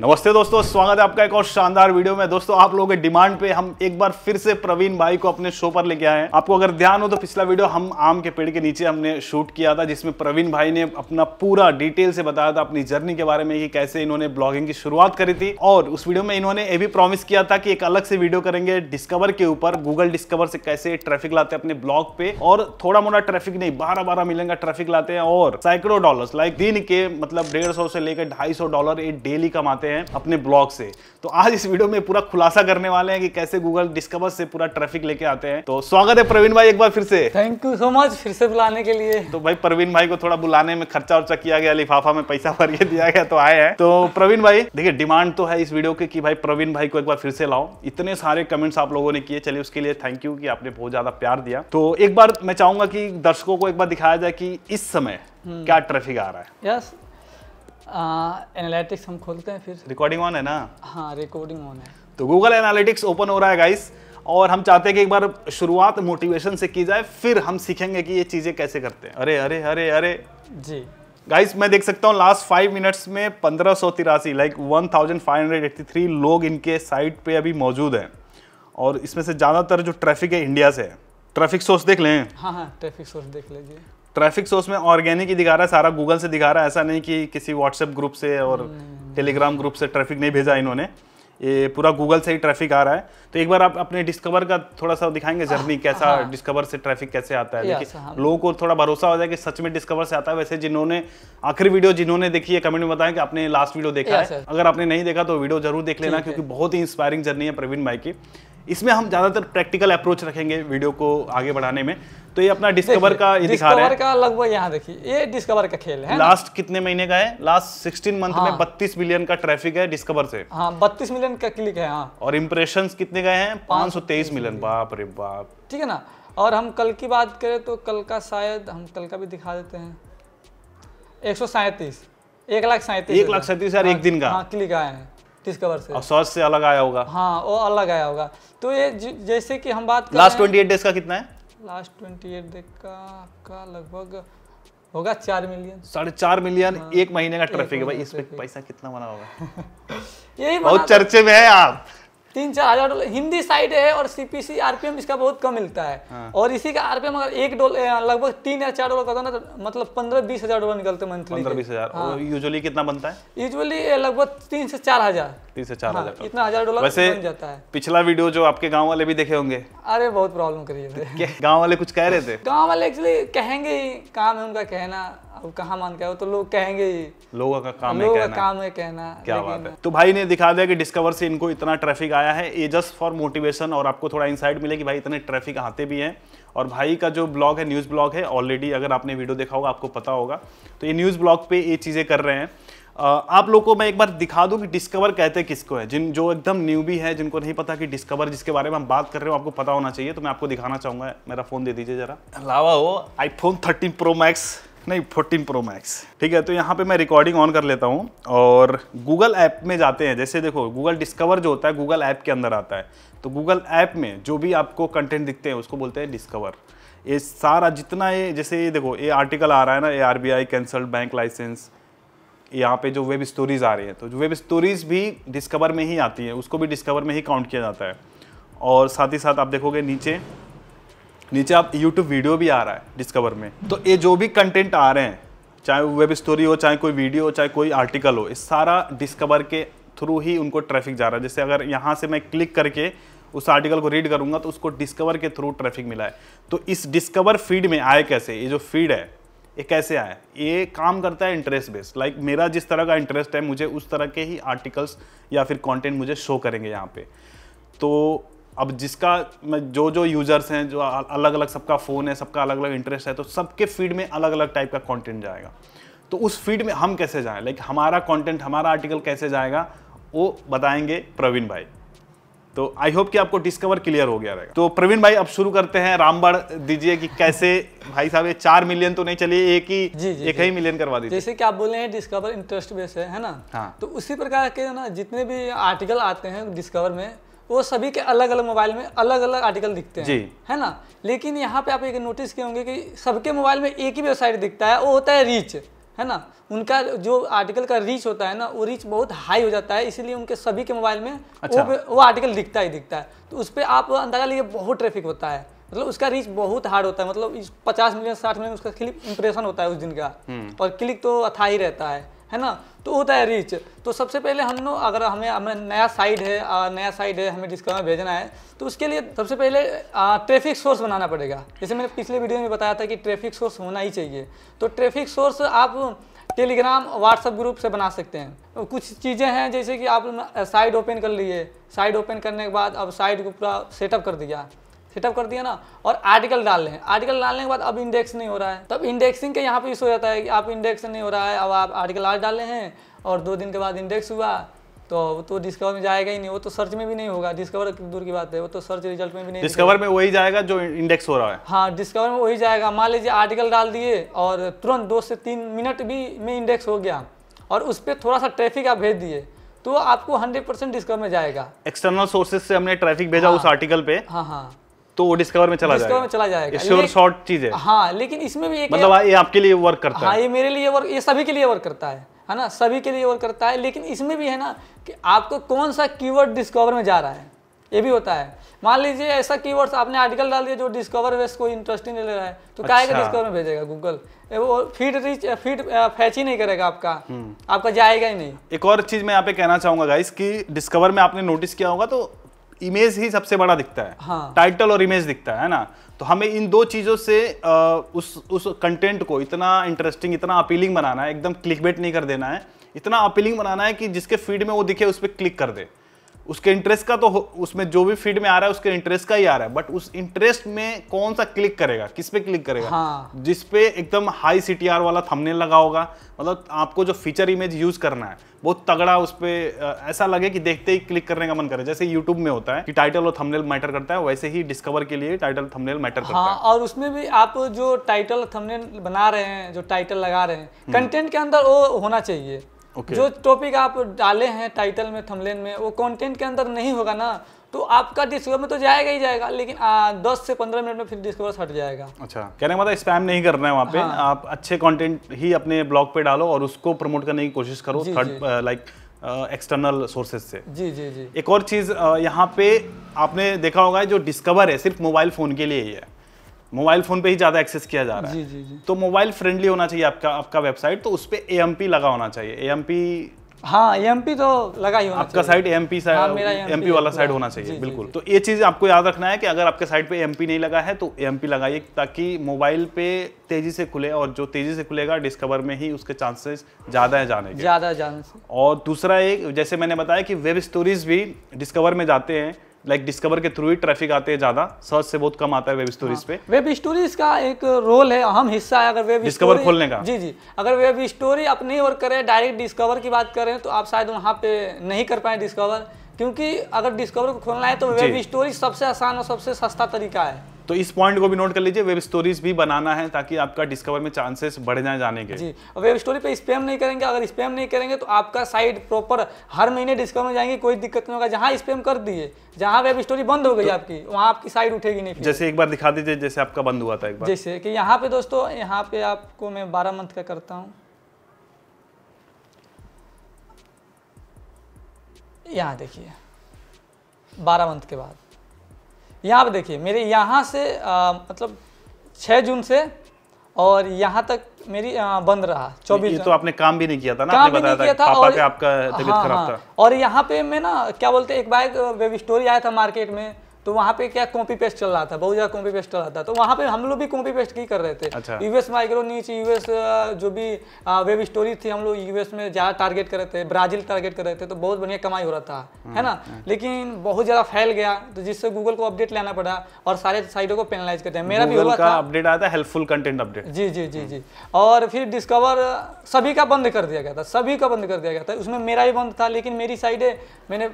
नमस्ते दोस्तों स्वागत है आपका एक और शानदार वीडियो में दोस्तों आप लोगों के डिमांड पे हम एक बार फिर से प्रवीण भाई को अपने शो पर लेके आए हैं आपको अगर ध्यान हो तो पिछला वीडियो हम आम के पेड़ के नीचे हमने शूट किया था जिसमें प्रवीण भाई ने अपना पूरा डिटेल से बताया था अपनी जर्नी के बारे में कि कैसे इन्होंने ब्लॉगिंग की शुरुआत करी थी और उस वीडियो में इन्होंने ये भी प्रॉमिस किया था कि एक अलग से वीडियो करेंगे डिस्कवर के ऊपर गूगल डिस्कवर से कैसे ट्रैफिक लाते अपने ब्लॉग पे और थोड़ा मोटा ट्रैफिक नहीं बारह बारह मिलियन का ट्रैफिक लाते हैं और सैकड़ों डॉलर लाइक दिन के मतलब डेढ़ से लेकर ढाई डॉलर ये डेली कमाते कमाते हैं अपने ब्लॉग से तो आज इस वीडियो में पूरा खुलासा करने वाले हैं कि कैसे गूगल डिस्कवर से पूरा ट्रैफिक लेके आते हैं तो स्वागत है प्रवीण भाई एक बार फिर से थैंक यू सो मच फिर से बुलाने के लिए तो भाई प्रवीण भाई को थोड़ा बुलाने में खर्चा उर्चा किया गया लिफाफा में पैसा भर के दिया गया तो आए हैं तो प्रवीण भाई देखिए डिमांड तो है इस वीडियो के की भाई प्रवीण भाई को एक बार फिर से लाओ इतने सारे कमेंट्स आप लोगों ने किए चलिए उसके लिए थैंक यू की आपने बहुत ज्यादा प्यार दिया तो एक बार मैं चाहूंगा की दर्शकों को एक बार दिखाया जाए की इस समय हम्म। क्या ट्रैफिक आ रहा है यस एनालिटिक्स हम खोलते हैं फिर रिकॉर्डिंग ऑन है ना हाँ रिकॉर्डिंग ऑन है तो गूगल एनालिटिक्स ओपन हो रहा है गाइस और हम चाहते हैं कि एक बार शुरुआत मोटिवेशन से की जाए फिर हम सीखेंगे कि ये चीज़ें कैसे करते हैं अरे अरे अरे अरे जी गाइस मैं देख सकता हूँ लास्ट फाइव मिनट्स में पंद्रह सौ तिरासी like one thousand five hundred eighty three लोग इनके साइट पे अभी मौजूद हैं और इसमें से ज़्यादातर जो ट्रैफिक है इंडिया से ट्रैफिक सोर्स देख लें हाँ हाँ ट्रैफिक सोर्स देख लीजिए ट्रैफिक सोर्स में ऑर्गेनिक ही दिखा रहा है सारा गूगल से दिखा रहा है ऐसा नहीं कि किसी व्हाट्सएप ग्रुप से और टेलीग्राम हम्म। ग्रुप से ट्रैफिक नहीं भेजा इन्होंने ये पूरा गूगल से ही ट्रैफिक आ रहा है तो एक बार आप अपने डिस्कवर का थोड़ा सा दिखाएंगे जर्नी हाँ, कैसा हाँ। डिस्कवर से ट्रैफिक कैसे आता है लेकिन हाँ। लोगों को थोड़ा भरोसा हो जाए कि सच में डिस्कवर से आता है वैसे जिन्होंने आखिरी वीडियो जिन्होंने देखी है कमेंट में बताएं कि आपने लास्ट वीडियो देखा है अगर आपने नहीं देखा तो वीडियो जरूर देख लेना क्योंकि बहुत ही इंस्पायरिंग जर्नी है प्रवीण भाई की इसमें हम ज़्यादातर प्रैक्टिकल अप्रोच रखेंगे वीडियो को आगे बढ़ाने में तो ये अपना डिस्कवर का ये दिखा रहा है का लगभग यहाँ देखिए ये डिस्कवर का खेल है लास्ट कितने महीने का है लास्ट 16 मंथ हाँ। में 32 मिलियन का ट्रैफिक है डिस्कवर से हाँ 32 मिलियन का क्लिक है हाँ। और इम्प्रेशन कितने गए हैं 523 मिलियन बाप रे बाप ठीक है ना और हम कल की बात करें तो कल का शायद हम कल का भी दिखा देते हैं एक सौ सैंतीस एक लाख सैंतीस एक लाख सैंतीस हजार एक दिन का हाँ क्लिक आए हैं तीस कवर से और सर्च से अलग आया होगा हाँ वो अलग आया होगा तो ये जैसे कि हम बात लास्ट ट्वेंटी एट डेज का कितना है लास्ट ट्वेंटी एट डेज का का लगभग होगा चार मिलियन साढ़े चार मिलियन हाँ, एक महीने का ट्रैफिक है भाई इस पे पैसा कितना बना होगा यही बहुत चर्चे में है आप तीन चार हजार डॉलर हिंदी साइड है और सीपीसी आरपीएम इसका बहुत कम मिलता है हाँ। और इसी का आरपीएम अगर एक डॉलर लगभग तीन या चार डॉलर करता ना तो मतलब पंद्रह बीस हजार डॉलर निकलते मंथली पंद्रह बीस हजार यूजुअली हाँ। कितना बनता है यूजुअली लगभग तीन से चार हजार तीन से चार हाँ, हजार इतना हजार डॉलर वैसे जाता है पिछला वीडियो जो आपके गांव वाले भी देखे होंगे अरे बहुत प्रॉब्लम करी है गांव वाले कुछ कह रहे थे गांव वाले एक्चुअली कहेंगे ही काम है उनका कहना अब कहाँ मान के तो लोग कहेंगे ही लोगों का काम लोगों का काम है कहना क्या बात है तो भाई ने दिखा दिया कि डिस्कवर से इनको इतना ट्रैफिक आया है ये जस्ट फॉर मोटिवेशन और आपको थोड़ा इनसाइड मिले कि भाई इतने ट्रैफिक आते भी हैं और भाई का जो ब्लॉग है न्यूज़ ब्लॉग है ऑलरेडी अगर आपने वीडियो देखा होगा आपको पता होगा तो ये न्यूज़ ब्लॉग पे ये चीज़ें कर रहे हैं आप लोगों को मैं एक बार दिखा दूं कि डिस्कवर कहते किसको है जिन जो एकदम न्यू भी है जिनको नहीं पता कि डिस्कवर जिसके बारे में हम बात कर रहे हो आपको पता होना चाहिए तो मैं आपको दिखाना चाहूँगा मेरा फ़ोन दे दीजिए जरा अलावा हो आईफोन थर्टीन प्रो मैक्स नहीं फोर्टीन प्रो मैक्स ठीक है तो यहाँ पे मैं रिकॉर्डिंग ऑन कर लेता हूँ और गूगल ऐप में जाते हैं जैसे देखो गूगल डिस्कवर जो होता है गूगल ऐप के अंदर आता है तो गूगल ऐप में जो भी आपको कंटेंट दिखते हैं उसको बोलते हैं डिस्कवर ये सारा जितना ये जैसे ये देखो ये आर्टिकल आ रहा है ना ए R B I cancelled bank licence यहाँ पे जो वेब स्टोरीज़ आ रही है तो जो वेब स्टोरीज़ भी डिस्कवर में ही आती है उसको भी डिस्कवर में ही काउंट किया जाता है और साथ ही साथ आप देखोगे नीचे नीचे आप यूट्यूब वीडियो भी आ रहा है डिस्कवर में तो ये जो भी कंटेंट आ रहे हैं चाहे वेब स्टोरी हो चाहे कोई वीडियो हो चाहे कोई आर्टिकल हो इस सारा डिस्कवर के थ्रू ही उनको ट्रैफिक जा रहा है जैसे अगर यहाँ से मैं क्लिक करके उस आर्टिकल को रीड करूँगा तो उसको डिस्कवर के थ्रू ट्रैफिक मिला है तो इस डिस्कवर फीड में आए कैसे ये जो फीड है ये कैसे आया ये काम करता है इंटरेस्ट बेस्ड लाइक मेरा जिस तरह का इंटरेस्ट है मुझे उस तरह के ही आर्टिकल्स या फिर कंटेंट मुझे शो करेंगे यहाँ पे तो अब जिसका जो जो यूज़र्स हैं जो अलग अलग सबका फ़ोन है सबका अलग अलग इंटरेस्ट है तो सबके फीड में अलग अलग टाइप का कंटेंट जाएगा तो उस फीड में हम कैसे जाएँ लाइक हमारा कंटेंट हमारा आर्टिकल कैसे जाएगा वो बताएंगे प्रवीण भाई तो आई होप कि आपको डिस्कवर क्लियर हो गया रहेगा तो प्रवीण भाई अब शुरू करते हैं रामबाड़ दीजिए कि कैसे भाई साहब ये चार मिलियन तो नहीं चलिए एक ही जी, जी, एक जी, ही मिलियन करवा दीजिए जैसे कि आप बोले हैं डिस्कवर इंटरेस्ट बेस है, है ना हाँ। तो उसी प्रकार के ना जितने भी आर्टिकल आते हैं डिस्कवर में वो सभी के अलग अलग मोबाइल में अलग अलग आर्टिकल दिखते हैं जी. है ना लेकिन यहाँ पे आप एक नोटिस किए होंगे कि सबके मोबाइल में एक ही वेबसाइट दिखता है वो होता है रीच है ना उनका जो आर्टिकल का रीच होता है ना वो रीच बहुत हाई हो जाता है इसीलिए उनके सभी के मोबाइल में अच्छा। वो, वो आर्टिकल दिखता ही दिखता है तो उस पर आप अंदाजा लिए बहुत ट्रैफिक होता है मतलब उसका रीच बहुत हार्ड होता है मतलब पचास मिलियन साठ मिलियन उसका क्लिक इंप्रेशन होता है उस दिन का हम्म। और क्लिक तो अथा ही रहता है है ना तो होता है रीच तो सबसे पहले हम लोग अगर हमें हमें नया साइड है आ, नया साइड है हमें डिस्कवर में भेजना है तो उसके लिए सबसे पहले ट्रैफिक सोर्स बनाना पड़ेगा जैसे मैंने पिछले वीडियो में बताया था कि ट्रैफिक सोर्स होना ही चाहिए तो ट्रैफिक सोर्स आप टेलीग्राम व्हाट्सअप ग्रुप से बना सकते हैं कुछ चीज़ें हैं जैसे कि आप साइड ओपन कर लिए साइड ओपन करने के बाद अब साइड को पूरा सेटअप कर दिया सेटअप कर दिया ना और आर्टिकल डाल लें आर्टिकल डालने के बाद अब इंडेक्स नहीं हो रहा है तब इंडेक्सिंग के यहाँ पे इशू हो जाता है कि आप इंडेक्स नहीं हो रहा है अब आप आर्टिकल आज डाले हैं और दो दिन के बाद इंडेक्स हुआ तो तो डिस्कवर में जाएगा ही नहीं वो तो सर्च में भी नहीं होगा डिस्कवर दूर की बात है वो तो सर्च रिजल्ट में भी नहीं डिस्कवर में वही जाएगा जो इंडेक्स हो रहा है हाँ डिस्कवर में वही जाएगा मान लीजिए आर्टिकल डाल दिए और तुरंत दो से तीन मिनट भी में इंडेक्स हो गया और उस पर थोड़ा सा ट्रैफिक आप भेज दिए तो आपको 100 परसेंट डिस्कवर में जाएगा एक्सटर्नल सोर्सेज से हमने ट्रैफिक भेजा हाँ, उस आर्टिकल पे हाँ हाँ तो वो डिस्कवर में चला डिस्कवर में चला जाएगा श्योर शॉर्ट चीज है हाँ लेकिन इसमें भी एक मतलब ये आपके लिए वर्क करता हाँ, है ये मेरे लिए वर्क ये सभी के लिए वर्क करता है है ना सभी के लिए वर्क करता है लेकिन इसमें भी है ना कि आपको कौन सा कीवर्ड डिस्कवर में जा रहा है ये भी होता है मान लीजिए ऐसा कीवर्ड्स आपने आर्टिकल डाल दिया जो डिस्कवर वेस्ट कोई इंटरेस्टिंग ले रहा है तो क्या अच्छा। डिस्कवर में भेजेगा गूगल वो फीड रीच फीड फैच ही नहीं करेगा आपका हम्म। आपका जाएगा ही नहीं एक और चीज मैं यहाँ पे कहना चाहूंगा गाइस कि डिस्कवर में आपने नोटिस किया होगा तो इमेज ही सबसे बड़ा दिखता है हाँ। टाइटल और इमेज दिखता है ना तो हमें इन दो चीज़ों से आ, उस उस कंटेंट को इतना इंटरेस्टिंग इतना अपीलिंग बनाना है एकदम क्लिक बेट नहीं कर देना है इतना अपीलिंग बनाना है कि जिसके फीड में वो दिखे उस पर क्लिक कर दे उसके इंटरेस्ट का तो उसमें जो भी फीड में आ रहा है उसके इंटरेस्ट का ही आ रहा है बट उस इंटरेस्ट में कौन सा क्लिक करेगा किस पे क्लिक करेगा हाँ। जिस पे एकदम हाई सी वाला थंबनेल लगा होगा मतलब आपको जो फीचर इमेज यूज करना है बहुत तगड़ा उस पर ऐसा लगे कि देखते ही क्लिक करने का मन करे जैसे यूट्यूब में होता है कि टाइटल और थंबनेल मैटर करता है वैसे ही डिस्कवर के लिए टाइटल थंबनेल मैटर करता है हाँ, और उसमें भी आप जो टाइटल थंबनेल बना रहे हैं जो टाइटल लगा रहे हैं कंटेंट हम्म। के अंदर वो होना चाहिए okay. जो टॉपिक आप डाले हैं टाइटल में थमलेन में वो कंटेंट के अंदर नहीं होगा ना तो आपका डिस्कवर में तो जाएगा ही जाएगा लेकिन आ, 10 से 15 मिनट में फिर डिस्कवर हट जाएगा अच्छा कहने मतलब स्पैम नहीं करना है वहाँ पे हाँ। आप अच्छे कंटेंट ही अपने ब्लॉग पे डालो और उसको प्रमोट करने की कोशिश करो थर्ड लाइक एक्सटर्नल सोर्सेज से जी जी जी एक और चीज़ यहाँ पे आपने देखा होगा जो डिस्कवर है सिर्फ मोबाइल फ़ोन के लिए ही है मोबाइल फोन पे ही ज्यादा एक्सेस किया जा रहा है जी, जी, जी. तो मोबाइल फ्रेंडली होना चाहिए आपका आपका वेबसाइट तो उस पर ए लगा होना चाहिए ए हाँ एम तो लगा ही होना आपका site P side M P वाला साइड होना चाहिए बिल्कुल तो ये चीज आपको याद रखना है कि अगर आपके साइट पे पी नहीं लगा है तो पी लगाइए ताकि मोबाइल पे तेजी से खुले और जो तेजी से खुलेगा डिस्कवर में ही उसके चांसेस ज्यादा है जाने के ज्यादा जाने से और दूसरा एक जैसे मैंने बताया कि वेब स्टोरीज भी डिस्कवर में जाते हैं लाइक डिस्कवर के थ्रू ही ट्रैफिक आते हैं ज्यादा सर्च से बहुत कम आता है वेब स्टोरीज हाँ। पे वेब स्टोरीज का एक रोल है अहम हिस्सा है अगर वेब डिस्कवर खोलने का जी जी अगर वेब स्टोरी अपनी और करें डायरेक्ट डिस्कवर की बात करें तो आप शायद वहाँ पे नहीं कर पाए डिस्कवर क्योंकि अगर डिस्कवर को खोलना है तो वेब स्टोरी सबसे आसान और सबसे सस्ता तरीका है तो इस पॉइंट को भी नोट कर लीजिए वेब स्टोरीज भी बनाना है ताकि आपका डिस्कवर में चांसेस बढ़ जाए जाने के जी वेब स्टोरी पे स्पैम नहीं करेंगे अगर स्पैम नहीं करेंगे तो आपका साइट प्रॉपर हर महीने डिस्कवर में जाएंगे कोई दिक्कत नहीं होगा जहां स्पैम कर दिए जहां वेब स्टोरी बंद हो गई तो, आपकी वहां आपकी साइट उठेगी नहीं जैसे एक बार दिखा दीजिए जैसे आपका बंद हुआ था एक बार जैसे कि यहाँ पे दोस्तों यहाँ पे आपको मैं बारह मंथ का करता हूँ यहाँ देखिए बारह मंथ के बाद यहाँ पर देखिए मेरे यहाँ से आ, मतलब छः जून से और यहाँ तक मेरी आ, बंद रहा चौबीस तो आपने काम भी नहीं किया था ना काम किया था, था और, आपका हाँ, हाँ, और यहाँ पे मैं ना क्या बोलते एक बाइक वेब स्टोरी आया था मार्केट में तो वहाँ पे क्या कॉपी पेस्ट चल रहा था बहुत ज्यादा कॉपी पेस्ट चल रहा था तो वहाँ पे हम लोग भी कॉपी पेस्ट ही कर रहे थे यूएस माइक्रो नीच यूएस जो भी वेब स्टोरी थी हम लोग यूएस में ज्यादा टारगेट कर रहे थे ब्राजील टारगेट कर रहे थे तो बहुत बढ़िया कमाई हो रहा था हम्म, है ना हम्म। लेकिन बहुत ज्यादा फैल गया तो जिससे गूगल को अपडेट लाना पड़ा और सारे साइटों को पेनलाइज करते हैं मेरा भी हुआ था अपडेट आया था हेल्पफुल कंटेंट अपडेट जी जी जी जी और फिर डिस्कवर सभी का बंद कर दिया गया था सभी का बंद कर दिया गया था उसमें मेरा भी बंद था लेकिन मेरी साइड मैंने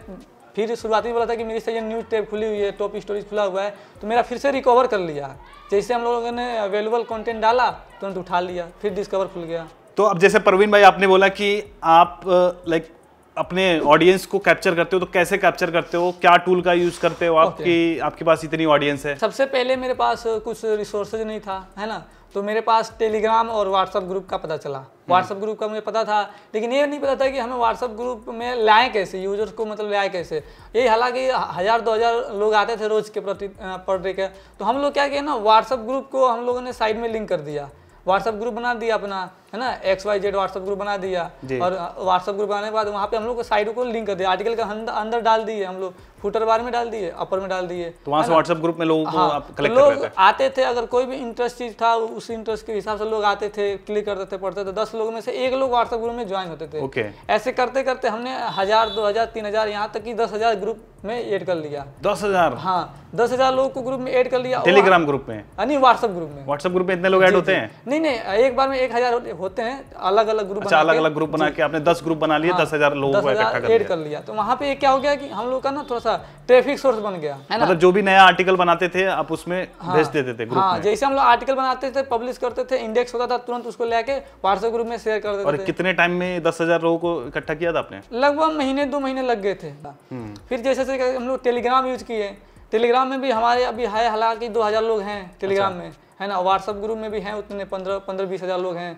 फिर शुरुआत में बोला था कि मेरी सही न्यूज़ टेप खुली हुई है टॉप स्टोरीज खुला हुआ है तो मेरा फिर से रिकवर कर लिया जैसे हम लोगों ने अवेलेबल कंटेंट डाला तुरंत तो उठा लिया फिर डिस्कवर खुल गया तो अब जैसे प्रवीण भाई आपने बोला कि आप लाइक अपने ऑडियंस को कैप्चर करते हो तो कैसे कैप्चर करते हो क्या टूल का यूज करते हो आपकी okay. आपके पास इतनी ऑडियंस है सबसे पहले मेरे पास कुछ रिसोर्सेज नहीं था है ना तो मेरे पास टेलीग्राम और व्हाट्सअप ग्रुप का पता चला व्हाट्सअप हम्म। ग्रुप का मुझे पता था लेकिन ये नहीं पता था कि हमें व्हाट्सअप ग्रुप में लाएँ कैसे यूजर्स को मतलब लाए कैसे ये हालांकि हज़ार दो हज़ार लोग आते थे रोज़ के प्रति पर डे के तो हम लोग क्या किए ना व्हाट्सअप ग्रुप को हम लोगों ने साइड में लिंक कर दिया व्हाट्सअप ग्रुप बना दिया अपना है ना X Y Z WhatsApp group बना दिया और व्हाट्सअप ग्रुप बनाने के बाद वहाँ पे हम लोग को साइड को लिंक कर दिया आर्टिकल का अंदर डाल दिए हम लोग फुटर बार में डाल दिए अपर में डाल दिए तो वहाँ से व्हाट्सएप ग्रुप में लोगों को हाँ, आप तो कलेक्ट लोग कर आते थे अगर कोई भी इंटरेस्ट चीज था उस इंटरेस्ट के हिसाब से लोग आते थे क्लिक करते थे पढ़ते थे दस लोगों में से एक लोग व्हाट्सएप ग्रुप में ज्वाइन होते थे ओके ऐसे करते करते हमने हजार दो हजार तीन हजार यहाँ तक की दस हजार ग्रुप में एड कर लिया दस हजार हाँ दस हजार लोग को ग्रुप में एड कर लिया टेलीग्राम ग्रुप में नहीं व्हाट्सएप ग्रुप में व्हाट्सएप ग्रुप में इतने लोग एड होते हैं नहीं नहीं एक बार में एक हजार होते हैं अलग अलग ग्रुप अच्छा, अलग अलग ग्रुप बना के आपने दस ग्रुप बना लिया हाँ, दस हजार लोग एड कर लिया तो वहाँ पे क्या हो गया की हम लोग का ना थोड़ा सा ट्रैफिक सोर्स बन गया है ना मतलब जो भी नया आर्टिकल बनाते थे आप उसमें हाँ, भेज देते थे ग्रुप हाँ, में जैसे हम लोग आर्टिकल बनाते थे पब्लिश करते थे इंडेक्स होता था तुरंत उसको लेके व्हाट्सएप ग्रुप में शेयर कर देते और थे। कितने टाइम में दस हजार लोगों को इकट्ठा किया था आपने लगभग महीने दो महीने लग गए थे हम्म। फिर जैसे जैसे हम लोग टेलीग्राम यूज किए टेलीग्राम में भी हमारे अभी है हालांकि दो लोग हैं टेलीग्राम अच्छा। में है ना व्हाट्सएप ग्रुप में भी हैं उतने पंद्रह पंद्रह बीस लोग हैं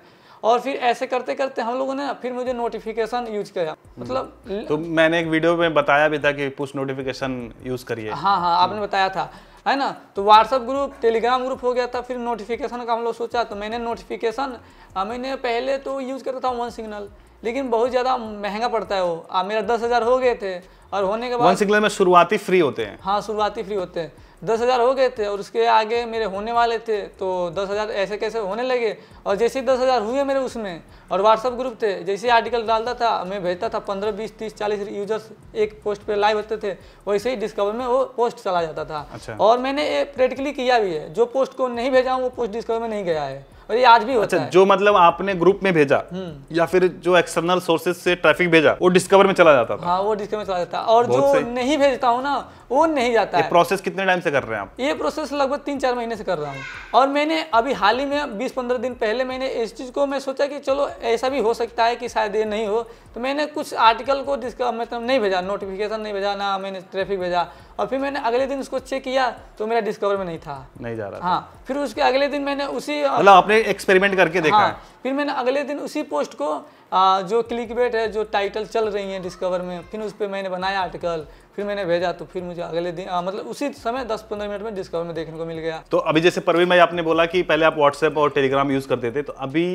और फिर ऐसे करते करते हम लोगों ने फिर मुझे नोटिफिकेशन यूज किया मतलब हम्म। तो मैंने एक वीडियो में बताया भी था कि पुश नोटिफिकेशन यूज करिए हाँ हाँ आपने हम्म। बताया था है ना तो व्हाट्सअप ग्रुप टेलीग्राम ग्रुप हो गया था फिर नोटिफिकेशन का हम लोग सोचा तो मैंने नोटिफिकेशन हाँ, मैंने पहले तो यूज़ करता था वन सिग्नल लेकिन बहुत ज़्यादा महंगा पड़ता है वो आ, हाँ, मेरा दस हज़ार हो गए थे और होने के बाद सिग्नल में शुरुआती फ्री होते हैं हाँ शुरुआती फ्री होते हैं दस हज़ार हो गए थे और उसके आगे मेरे होने वाले थे तो दस हज़ार ऐसे कैसे होने लगे और जैसे ही दस हज़ार हुए मेरे उसमें और व्हाट्सअप ग्रुप थे जैसे ही आर्टिकल डालता था मैं भेजता था पंद्रह बीस तीस चालीस यूजर्स एक पोस्ट पे लाइव होते थे वैसे ही डिस्कवर में वो पोस्ट चला जाता था अच्छा। और मैंने प्रैक्टिकली किया भी है जो पोस्ट को नहीं भेजा हूँ वो पोस्ट डिस्कवर में नहीं गया है और ये आज भी होता अच्छा, है जो मतलब आपने ग्रुप में भेजा हम्म। या फिर जो एक्सटर्नल सोर्सेज से ट्रैफिक भेजा वो डिस्कवर में चला जाता था हाँ वो डिस्कवर में चला जाता और जो नहीं भेजता हूँ ना ऊन नहीं जाता ये है प्रोसेस कितने टाइम से कर रहे हैं आप ये प्रोसेस लगभग तीन चार महीने से कर रहा हूँ और मैंने अभी हाल ही में बीस पंद्रह दिन पहले मैंने इस चीज़ को मैं सोचा कि चलो ऐसा भी हो सकता है कि शायद ये नहीं हो तो मैंने कुछ आर्टिकल को जिसका मतलब नहीं भेजा नोटिफिकेशन नहीं भेजा ना मैंने ट्रैफिक भेजा और फिर मैंने अगले दिन उसको चेक किया तो मेरा डिस्कवर में नहीं था नहीं जा रहा हाँ फिर उसके अगले दिन मैंने उसी मतलब आपने एक्सपेरिमेंट करके देखा हाँ, है फिर मैंने अगले दिन उसी पोस्ट को आ, जो क्लिक बेट है जो टाइटल चल रही है डिस्कवर में फिर उस पर मैंने बनाया आर्टिकल फिर मैंने भेजा तो फिर मुझे अगले दिन आ, मतलब उसी समय 10-15 मिनट में डिस्कवर में देखने को मिल गया तो अभी जैसे परवीन भाई आपने बोला कि पहले आप व्हाट्सएप और टेलीग्राम यूज़ करते थे तो अभी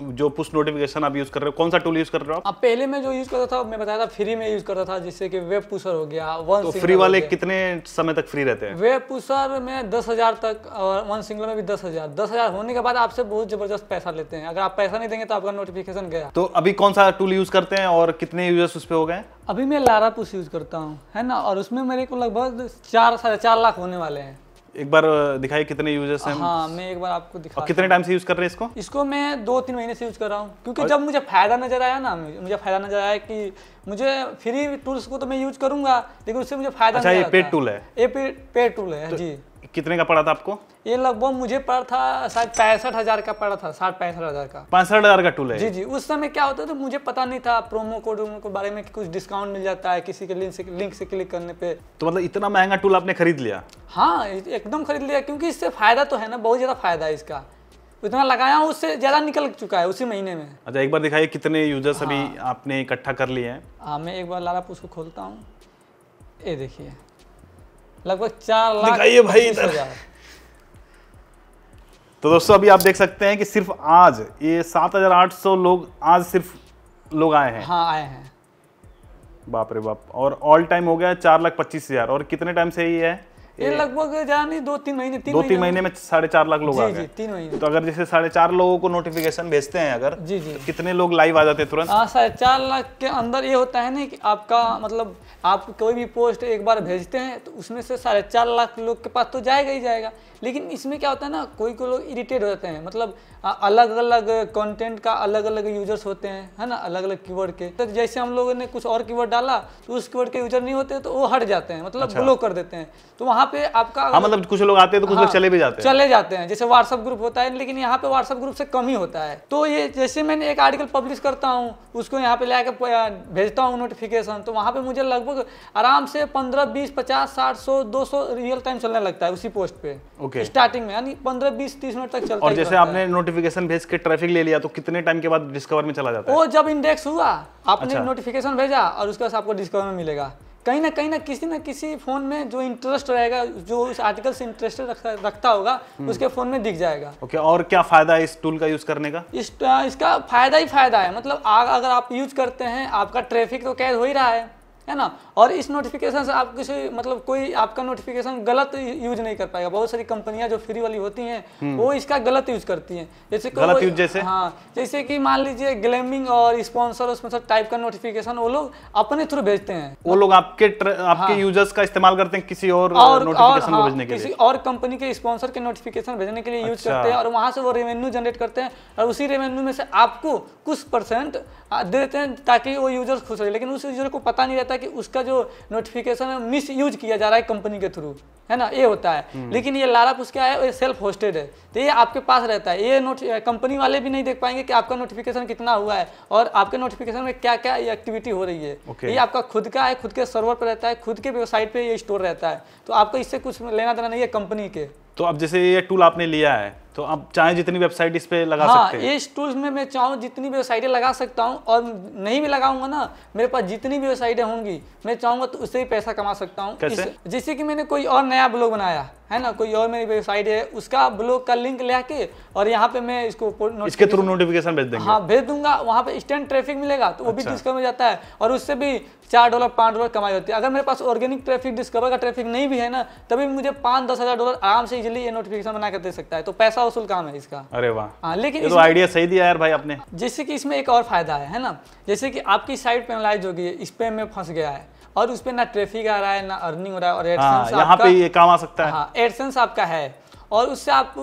जो पुश नोटिफिकेशन आप यूज़ कर रहे हो कौन सा टूल यूज़ कर रहे हो आप पहले मैं जो यूज़ करता था मैं बताया था फ्री में यूज़ करता था जिससे कि वेब पुशर हो गया वन तो फ्री वाले कितने समय तक फ्री रहते हैं वेब पुशर में दस हज़ार तक और वन सिंगल में भी दस हज़ार दस हज़ार होने के बाद आपसे बहुत ज़बरदस्त पैसा लेते हैं अगर आप पैसा नहीं देंगे तो आपका नोटिफिकेशन गया तो अभी कौन सा टूल यूज़ करते हैं और कितने यूजर्स उस पर हो गए अभी मैं लारा पुश यूज़ करता हूँ है ना और उसमें मेरे को लगभग चार साढ़े चार लाख होने वाले हैं एक बार दिखाई कितने यूजर्स हैं हाँ मैं एक बार आपको दिखा और कितने टाइम से यूज कर रहे हैं इसको इसको मैं दो तीन महीने से यूज कर रहा हूँ क्योंकि जब मुझे फायदा नजर आया ना मुझे फायदा नजर आया कि मुझे फ्री टूल्स को तो मैं यूज करूंगा लेकिन उससे मुझे फायदा अच्छा ये पेड टूल है ये पेड टूल है तो जी कितने का पड़ा था आपको ये लगभग मुझे पड़ा था शायद पैंसठ हजार का पड़ा था साठ पैंसठ हजार का पैंसठ हजार का टूल है जी जी उस समय क्या होता था मुझे पता नहीं था प्रोमो कोड के बारे में कुछ डिस्काउंट मिल जाता है किसी के लिंक से लिंक से क्लिक करने पे तो मतलब इतना महंगा टूल आपने खरीद लिया हाँ एकदम खरीद लिया क्योंकि इससे फायदा तो है ना बहुत ज्यादा फायदा है इसका उतना लगाया उससे ज्यादा निकल चुका है उसी महीने में अच्छा एक बार दिखाइए कितने यूजर्स हाँ। अभी आपने इकट्ठा कर लिए हैं हाँ मैं एक बार लाला उसको खोलता हूँ ये देखिए लगभग चार लाख भाई तो दोस्तों अभी आप देख सकते हैं कि सिर्फ आज ये सात हजार आठ सौ लोग आज सिर्फ लोग आए हैं हाँ आए हैं बाप रे बाप और ऑल टाइम हो गया चार लाख पच्चीस हजार और कितने टाइम से ही है ये लगभग जाने दो तीन महीने तीन दो तीन महीने में साढ़े चार लाख लोग आ गए तीन महीने तो अगर जैसे साढ़े चार लोगों को नोटिफिकेशन भेजते हैं अगर जी जी तो कितने लोग लाइव आ जाते हैं तुरंत हाँ साढ़े चार लाख के अंदर ये होता है ना कि आपका मतलब आप कोई भी पोस्ट एक बार भेजते हैं तो उसमें से साढ़े चार लाख लोग के पास तो जाएगा ही जाएगा लेकिन इसमें क्या होता है ना कोई कोई लोग इरिटेट हो जाते हैं मतलब अलग अलग कंटेंट का अलग अलग यूजर्स होते हैं है ना अलग अलग कीवर्ड के तो जैसे हम लोगों ने कुछ और कीवर्ड डाला तो उस कीवर्ड के यूजर नहीं होते तो वो हट जाते हैं मतलब अच्छा। ब्लॉक कर देते हैं तो वहाँ पे आपका हाँ मतलब कुछ लोग आते हैं तो कुछ हाँ, लोग चले भी जाते हैं चले जाते हैं जैसे व्हाट्सअप ग्रुप होता है लेकिन यहाँ पे व्हाट्सअप ग्रुप से कम ही होता है तो ये जैसे मैंने एक आर्टिकल पब्लिश करता हूँ उसको यहाँ पे लेकर भेजता हूँ नोटिफिकेशन तो वहाँ पे मुझे लगभग आराम से पंद्रह बीस पचास साठ सौ दो सौ रियल टाइम चलने लगता है उसी पोस्ट पे स्टार्टिंग में यानी पंद्रह बीस तीस मिनट तक चलता और जैसे आपने नोटिफिकेशन भेज के ट्रैफिक ले लिया तो कितने टाइम के बाद डिस्कवर में चला जाता है वो जब इंडेक्स हुआ आपने नोटिफिकेशन अच्छा। भेजा और उसके बाद आपको डिस्कवर में मिलेगा कहीं ना कहीं ना किसी ना किसी फोन में जो इंटरेस्ट रहेगा जो उस आर्टिकल से इंटरेस्ट रखता, होगा हम्म। उसके फोन में दिख जाएगा ओके okay, और क्या फायदा है इस टूल का यूज करने का इस इसका फायदा ही फायदा है मतलब आग अगर आप यूज करते हैं आपका ट्रैफिक तो कैद हो ही रहा है है ना और इस नोटिफिकेशन से आप किसी मतलब कोई आपका नोटिफिकेशन गलत यूज नहीं कर पाएगा बहुत सारी कंपनियां जो फ्री वाली होती हैं हम्म। वो इसका गलत यूज करती हैं जैसे गलत यूज जैसे हाँ जैसे कि मान लीजिए ग्लैमिंग और स्पॉन्सर उसमें सब टाइप का नोटिफिकेशन वो लोग अपने थ्रू भेजते हैं वो लोग आपके हाँ। आपके यूजर्स का इस्तेमाल करते हैं किसी और, और uh, हाँ, नोटिफिकेशन को भेजने के लिए किसी और कंपनी के स्पॉन्सर के नोटिफिकेशन भेजने के लिए यूज करते हैं और वहां से वो रेवेन्यू जनरेट करते हैं और उसी रेवेन्यू में से आपको कुछ परसेंट uh, देते हैं ताकि वो यूजर्स खुश रहे लेकिन उस यूजर को पता नहीं रहता कि उसका जो नोटिफिकेशन है मिस यूज किया जा रहा है कंपनी के थ्रू है ना ये होता है हम्म। लेकिन ये लारा पुस क्या है ये सेल्फ होस्टेड है तो ये आपके पास रहता है ये नोट कंपनी वाले भी नहीं देख पाएंगे कि आपका नोटिफिकेशन कितना हुआ है और आपके नोटिफिकेशन में क्या क्या एक्टिविटी हो रही है okay. ये आपका खुद का है खुद के सर्वर पर रहता है खुद के वेबसाइट पर ये स्टोर रहता है तो आपको इससे कुछ लेना देना नहीं है कंपनी के तो अब जैसे ये टूल आपने लिया है तो आप चाहे जितनी वेबसाइट इस पे लगा हाँ, सकते हैं इस टूल्स में मैं चाहूँ जितनी वेबसाइटें लगा सकता हूँ और नहीं भी लगाऊंगा ना मेरे पास जितनी भी वेबसाइटें होंगी मैं चाहूँगा तो उससे भी पैसा कमा सकता हूँ जैसे कि मैंने कोई और नया ब्लॉग बनाया है ना कोई और मेरी वेबसाइट है उसका ब्लॉग का लिंक ले आके और यहाँ पे मैं इसको इसके थ्रू नोटिफिकेशन भेज देंगे हाँ भेज दूंगा वहाँ पे इंस्टेंट ट्रैफिक मिलेगा तो वो भी डिस्कवर अच्छा। में जाता है और उससे भी चार डॉलर पाँच डॉलर कमाई होती है अगर मेरे पास ऑर्गेनिक ट्रैफिक डिस्कवर का ट्रैफिक नहीं भी है ना तभी मुझे पाँच दस हज़ार डॉलर आराम से इजिली ये नोटिफिकेशन बना कर दे सकता है तो पैसा वसूल काम है इसका अरे वाह हाँ लेकिन तो आइडिया सही दिया यार भाई आपने जैसे कि इसमें एक और फायदा है ना जैसे कि आपकी साइट पेनलाइज होगी इस पर मैं फंस गया है और उस पर ना ट्रैफिक आ रहा है ना अर्निंग हो रहा है और एडसेंस हाँ, यहाँ पे ये काम आ सकता है एडसेंस हाँ, आपका है और उससे आप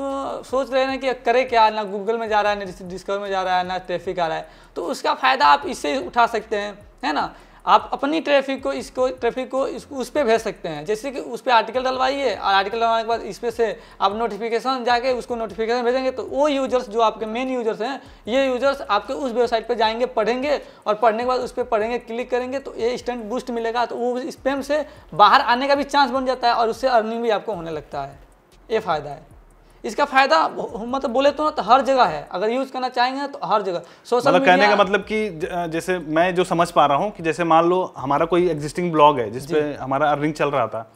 सोच रहे हैं कि करे क्या ना गूगल में जा रहा है ना डिस्कवर में जा रहा है ना ट्रैफिक आ रहा है तो उसका फ़ायदा आप इससे उठा सकते हैं है ना आप अपनी ट्रैफिक को इसको ट्रैफिक को इस उस पर भेज सकते हैं जैसे कि उस पर आर्टिकल डलवाइए और आर्टिकल डलवाने के बाद इस पर से आप नोटिफिकेशन जाके उसको नोटिफिकेशन भेजेंगे तो वो यूजर्स जो आपके मेन यूजर्स हैं ये यूजर्स आपके उस वेबसाइट पर जाएंगे पढ़ेंगे और पढ़ने के बाद उस पर पढ़ेंगे क्लिक करेंगे तो ये इंस्टेंट बूस्ट मिलेगा तो वो स्पेम से बाहर आने का भी चांस बन जाता है और उससे अर्निंग भी आपको होने लगता है ये फ़ायदा है इसका फायदा मतलब बोले तो ना तो हर जगह है अगर यूज करना चाहेंगे तो हर जगह सोशल मतलब कहने का मतलब कि जैसे मैं जो समझ पा रहा हूँ कि जैसे मान लो हमारा कोई एग्जिस्टिंग ब्लॉग है जिसपे हमारा अर्निंग चल रहा था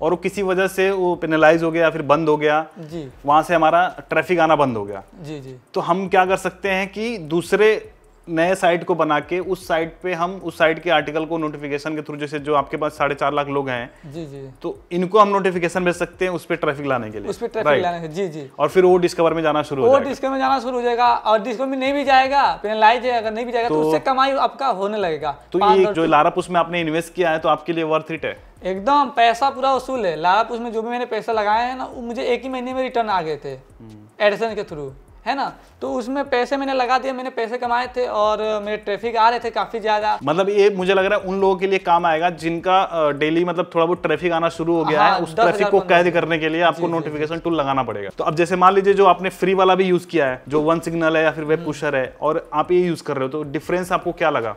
और वो किसी वजह से वो पेनलाइज हो गया फिर बंद हो गया जी वहाँ से हमारा ट्रैफिक आना बंद हो गया जी जी तो हम क्या कर सकते हैं कि दूसरे नए साइट को बना के उस साइट पे हम उस साइट के आर्टिकल को नोटिफिकेशन के थ्रू जैसे जो आपके पास साढ़े चार लाख लोग हैं जी जी तो इनको हम नोटिफिकेशन भेज सकते हैं उस पर ट्रैफिक लाने के लिए उस पर ट्रैफिक लाने के जी जी और फिर वो डिस्कवर में जाना शुरू वो डिस्कवर में जाना शुरू हो जाएगा और डिस्कवर में नहीं भी जाएगा पेनलाइज अगर नहीं भी जाएगा तो, तो उससे कमाई आपका होने लगेगा तो ये जो लारा लाराप में आपने इन्वेस्ट किया है तो आपके लिए वर्थ इट है एकदम पैसा पूरा वसूल है लारा लाराप में जो भी मैंने पैसा लगाया है ना मुझे एक ही महीने में रिटर्न आ गए थे एडिसन हम्म। के थ्रू है ना तो उसमें पैसे मैंने लगा दिए मैंने पैसे कमाए थे और मेरे ट्रैफिक आ रहे थे काफ़ी ज़्यादा मतलब ये मुझे लग रहा है उन लोगों के लिए काम आएगा जिनका डेली मतलब थोड़ा बहुत ट्रैफिक आना शुरू हो गया हाँ, है उस ट्रैफिक को कैद करने के लिए आपको नोटिफिकेशन टूल लगाना पड़ेगा तो अब जैसे मान लीजिए जो आपने फ्री वाला भी यूज़ किया है जो वन सिग्नल है या फिर वेब पुशर हम्म। है और आप ये यूज़ कर रहे हो तो डिफरेंस आपको क्या लगा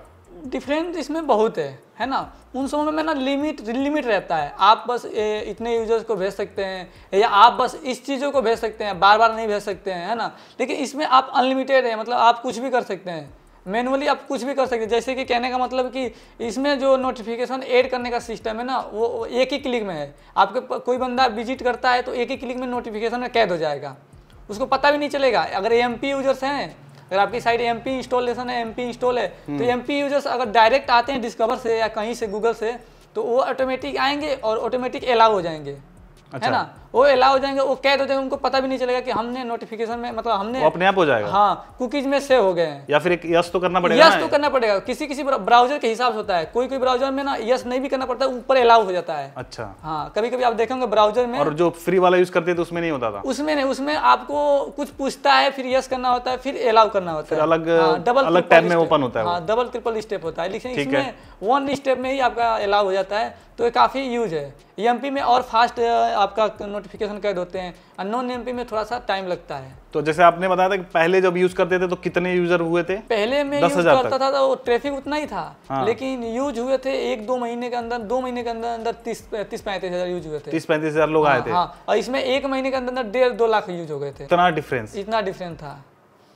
डिफरेंस इसमें बहुत है है ना उन समय में, ना लिमिट लिमिट रहता है आप बस ए, इतने यूजर्स को भेज सकते हैं या आप बस इस चीज़ों को भेज सकते हैं बार बार नहीं भेज सकते हैं है ना लेकिन इसमें आप अनलिमिटेड है मतलब आप कुछ भी कर सकते हैं मैनुअली आप कुछ भी कर सकते हैं जैसे कि कहने का मतलब कि इसमें जो नोटिफिकेशन ऐड करने का सिस्टम है ना वो एक ही क्लिक में है आपके कोई बंदा विजिट करता है तो एक ही क्लिक में नोटिफिकेशन कैद हो जाएगा उसको पता भी नहीं चलेगा अगर ए यूजर्स हैं अगर आपकी साइट एम पी इंस्टॉलेशन है एम पी इंस्टॉल है तो एम पी यूजर्स अगर डायरेक्ट आते हैं डिस्कवर से या कहीं से गूगल से तो वो ऑटोमेटिक आएंगे और ऑटोमेटिक अलाउ हो जाएंगे अच्छा। है ना वो अलाउ हो जाएंगे वो कैद हो जाएंगे उनको पता भी नहीं चलेगा कि हमने नोटिफिकेशन में मतलब हमने अपने आप हो जाएगा हाँ कुकीज में सेव हो गए हैं या फिर एक यस तो करना पड़ेगा यस तो करना पड़ेगा किसी किसी ब्राउजर के हिसाब से होता है कोई कोई ब्राउजर में ना यस नहीं भी करना पड़ता है ऊपर अलाउ हो जाता है अच्छा हाँ कभी कभी आप देखेंगे ब्राउजर में और जो फ्री वाला यूज करते थे तो उसमें नहीं होता था उसमें नहीं उसमें आपको कुछ पूछता है फिर यस करना होता है फिर अलाउ करना होता है अलग डबल हाँ, अलग टाइम में ओपन होता है डबल ट्रिपल स्टेप होता है लेकिन इसमें वन स्टेप में ही आपका अलाउ हो जाता है तो ये काफी यूज है एमपी e में और फास्ट आपका नोटिफिकेशन कैद होते हैं अननोन एम में थोड़ा सा टाइम लगता है तो जैसे आपने बताया था कि पहले जब यूज करते थे तो कितने यूजर हुए थे पहले में यूज करता था तो ट्रैफिक उतना ही था हाँ। लेकिन यूज हुए थे एक दो महीने के अंदर दो महीने के अंदर अंदर तीस तीस पैंतीस हजार यूज हुए थे तीस पैंतीस हजार लोग आए हाँ, थे हाँ। और इसमें एक महीने के अंदर डेढ़ दो लाख यूज हो गए थे इतना डिफरेंस इतना डिफरेंस था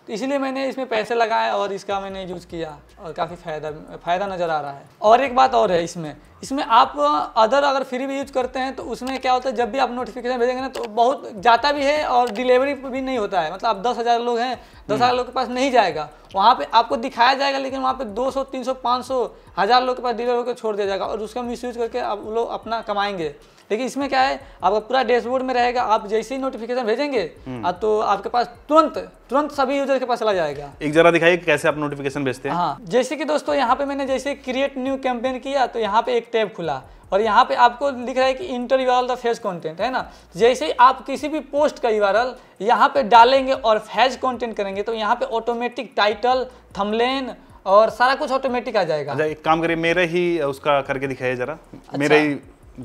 तो इसलिए मैंने इसमें पैसे लगाए और इसका मैंने यूज़ किया और काफ़ी फ़ायदा फ़ायदा नज़र आ रहा है और एक बात और है इसमें इसमें आप अदर अगर फ्री भी यूज करते हैं तो उसमें क्या होता है जब भी आप नोटिफिकेशन भेजेंगे ना तो बहुत जाता भी है और डिलीवरी भी नहीं होता है मतलब आप दस हज़ार लोग हैं दस हज़ार हम्म। लोग के पास नहीं जाएगा वहाँ पे आपको दिखाया जाएगा लेकिन वहाँ पे दो सौ तीन सौ पाँच सौ हज़ार लोग के पास डिलीवर होकर छोड़ दिया जाएगा और उसका मिस यूज करके आप लोग अपना कमाएंगे लेकिन इसमें क्या है आपका पूरा डैशबोर्ड में रहेगा आप जैसे ही नोटिफिकेशन भेजेंगे हम्म। तो आपके पास तुरंत तुरंत सभी यूजर के पास चला जाएगा एक जरा दिखाइए कैसे आप नोटिफिकेशन भेजते हैं हाँ जैसे कि दोस्तों यहाँ पे मैंने जैसे क्रिएट न्यू कैंपेन किया तो यहाँ पे एक एक टैब खुला और यहाँ पे आपको लिख रहा है कि इंटर यू आर द फेज कंटेंट है ना जैसे ही आप किसी भी पोस्ट का यू यहाँ पे डालेंगे और फेज कंटेंट करेंगे तो यहाँ पे ऑटोमेटिक टाइटल थमलेन और सारा कुछ ऑटोमेटिक आ जाएगा अच्छा, एक काम करिए मेरे ही उसका करके दिखाइए जरा अच्छा। मेरे ही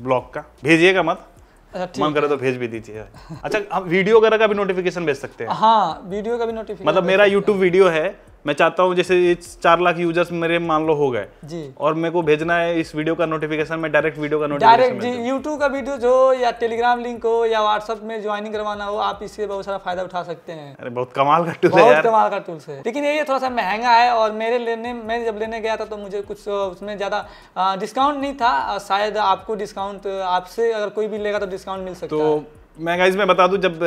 ब्लॉग का भेजिएगा मत अच्छा मन करे तो भेज भी दीजिए अच्छा हम वीडियो वगैरह का भी नोटिफिकेशन भेज सकते हैं हाँ वीडियो का भी नोटिफिकेशन मतलब मेरा यूट्यूब वीडियो है मैं चाहता हूँ जैसे ये चार लाख यूजर्स मेरे मान लो हो गए जी और मेरे को भेजना है इस वीडियो का नोटिफिकेशन मैं डायरेक्ट वीडियो का नोटिफिकेशन जी यूट्यूब का वीडियो जो या टेलीग्राम लिंक हो या व्हाट्सअप में ज्वाइनिंग करवाना हो आप इससे बहुत सारा फायदा उठा सकते हैं अरे बहुत कमाल का टूल है कमाल का टूल है लेकिन ये थोड़ा सा महंगा है और मेरे लेने मैं जब लेने गया था तो मुझे कुछ उसमें ज़्यादा डिस्काउंट नहीं था शायद आपको डिस्काउंट आपसे अगर कोई भी लेगा तो डिस्काउंट मिल सकता तो है मैं गाइज मैं बता दूं जब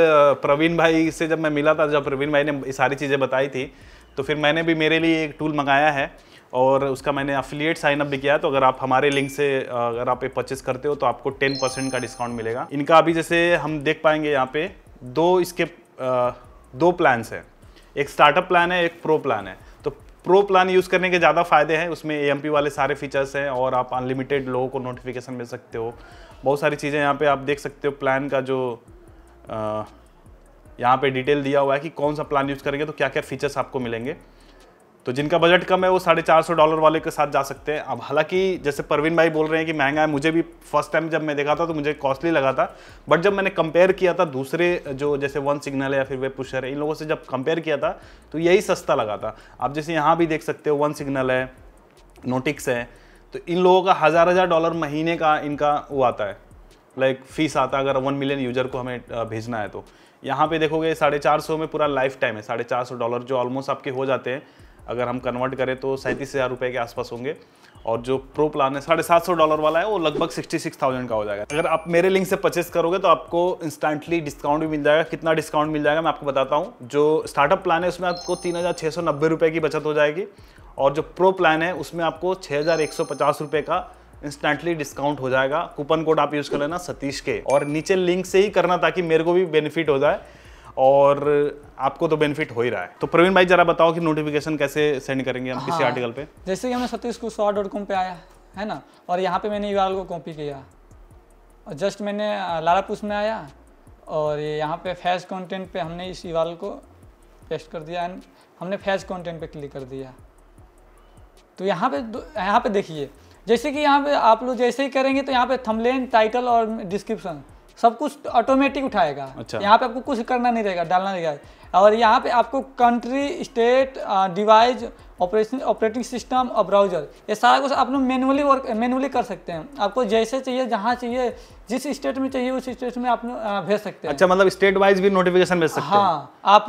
प्रवीण भाई से जब मैं मिला था जब प्रवीण भाई ने सारी चीज़ें बताई थी तो फिर मैंने भी मेरे लिए एक टूल मंगाया है और उसका मैंने अफिलिएट साइन अप भी किया तो अगर आप हमारे लिंक से अगर आप ये परचेस करते हो तो आपको टेन परसेंट का डिस्काउंट मिलेगा इनका अभी जैसे हम देख पाएंगे यहाँ पे दो इसके दो प्लान्स हैं एक स्टार्टअप प्लान है एक प्रो प्लान है तो प्रो प्लान यूज़ करने के ज़्यादा फ़ायदे हैं उसमें ए वाले सारे फीचर्स हैं और आप अनलिमिटेड लोगों को नोटिफिकेशन मिल सकते हो बहुत सारी चीज़ें यहाँ पर आप देख सकते हो प्लान का जो आ, यहाँ पे डिटेल दिया हुआ है कि कौन सा प्लान यूज़ करेंगे तो क्या क्या फीचर्स आपको मिलेंगे तो जिनका बजट कम है वो साढ़े चार सौ डॉलर वाले के साथ जा सकते हैं अब हालांकि जैसे परवीन भाई बोल रहे हैं कि महंगा है मुझे भी फर्स्ट टाइम जब मैं देखा था तो मुझे कॉस्टली लगा था बट जब मैंने कंपेयर किया था दूसरे जो जैसे वन सिग्नल है या फिर वे पुशर है इन लोगों से जब कंपेयर किया था तो यही सस्ता लगा था आप जैसे यहाँ भी देख सकते हो वन सिग्नल है नोटिक्स है तो इन लोगों का हज़ार हज़ार डॉलर महीने का इनका वो आता है लाइक फीस आता है अगर वन मिलियन यूजर को हमें भेजना है तो यहाँ पे देखोगे साढ़े चार सौ में पूरा लाइफ टाइम है साढ़े चार सौ डॉलर जो ऑलमोस्ट आपके हो जाते हैं अगर हम कन्वर्ट करें तो सैंतीस हज़ार रुपये के आसपास होंगे और जो प्रो प्लान है साढ़े सात सौ डॉलर वाला है वो लगभग सिक्सटी सिक्स थाउजेंड का हो जाएगा अगर आप मेरे लिंक से परचेस करोगे तो आपको इंस्टेंटली डिस्काउंट भी मिल जाएगा कितना डिस्काउंट मिल जाएगा मैं आपको बताता हूँ जो स्टार्टअप प्लान है उसमें आपको तीन हज़ार छः सौ नब्बे रुपये की बचत हो जाएगी और जो प्रो प्लान है उसमें आपको छः हज़ार एक सौ पचास रुपये का इंस्टेंटली डिस्काउंट हो जाएगा कूपन कोड आप यूज़ कर लेना सतीश के और नीचे लिंक से ही करना ताकि मेरे को भी बेनिफिट हो जाए और आपको तो बेनिफिट हो ही रहा है तो प्रवीण भाई जरा बताओ कि नोटिफिकेशन कैसे सेंड करेंगे हम किसी आर्टिकल हाँ। पे जैसे कि हमने सतीश को सौ डॉट कॉम पर आया है ना और यहाँ पे मैंने यूआरएल को कॉपी किया और जस्ट मैंने लारापुस में आया और ये यहाँ पे फैज कंटेंट पे हमने इस यूआरएल को पेस्ट कर दिया एंड हमने फैज कंटेंट पे क्लिक कर दिया तो यहाँ पे यहाँ पे देखिए जैसे कि यहाँ पे आप लोग जैसे ही करेंगे तो यहाँ पे थमलेन टाइटल और डिस्क्रिप्शन सब कुछ ऑटोमेटिक उठाएगा अच्छा। यहाँ पे आपको कुछ करना नहीं रहेगा डालना रहेगा और यहाँ पे आपको country state device operation operating system और ब्राउज़र ये सारा कुछ आप लोग मैनुअली वर्क मैनुअली कर सकते हैं आपको जैसे चाहिए जहाँ चाहिए जिस स्टेट में चाहिए उस स्टेट में आप भेज सकते हैं अच्छा मतलब स्टेट वाइज भी नोटिफिकेशन भेज सकते हैं हाँ आप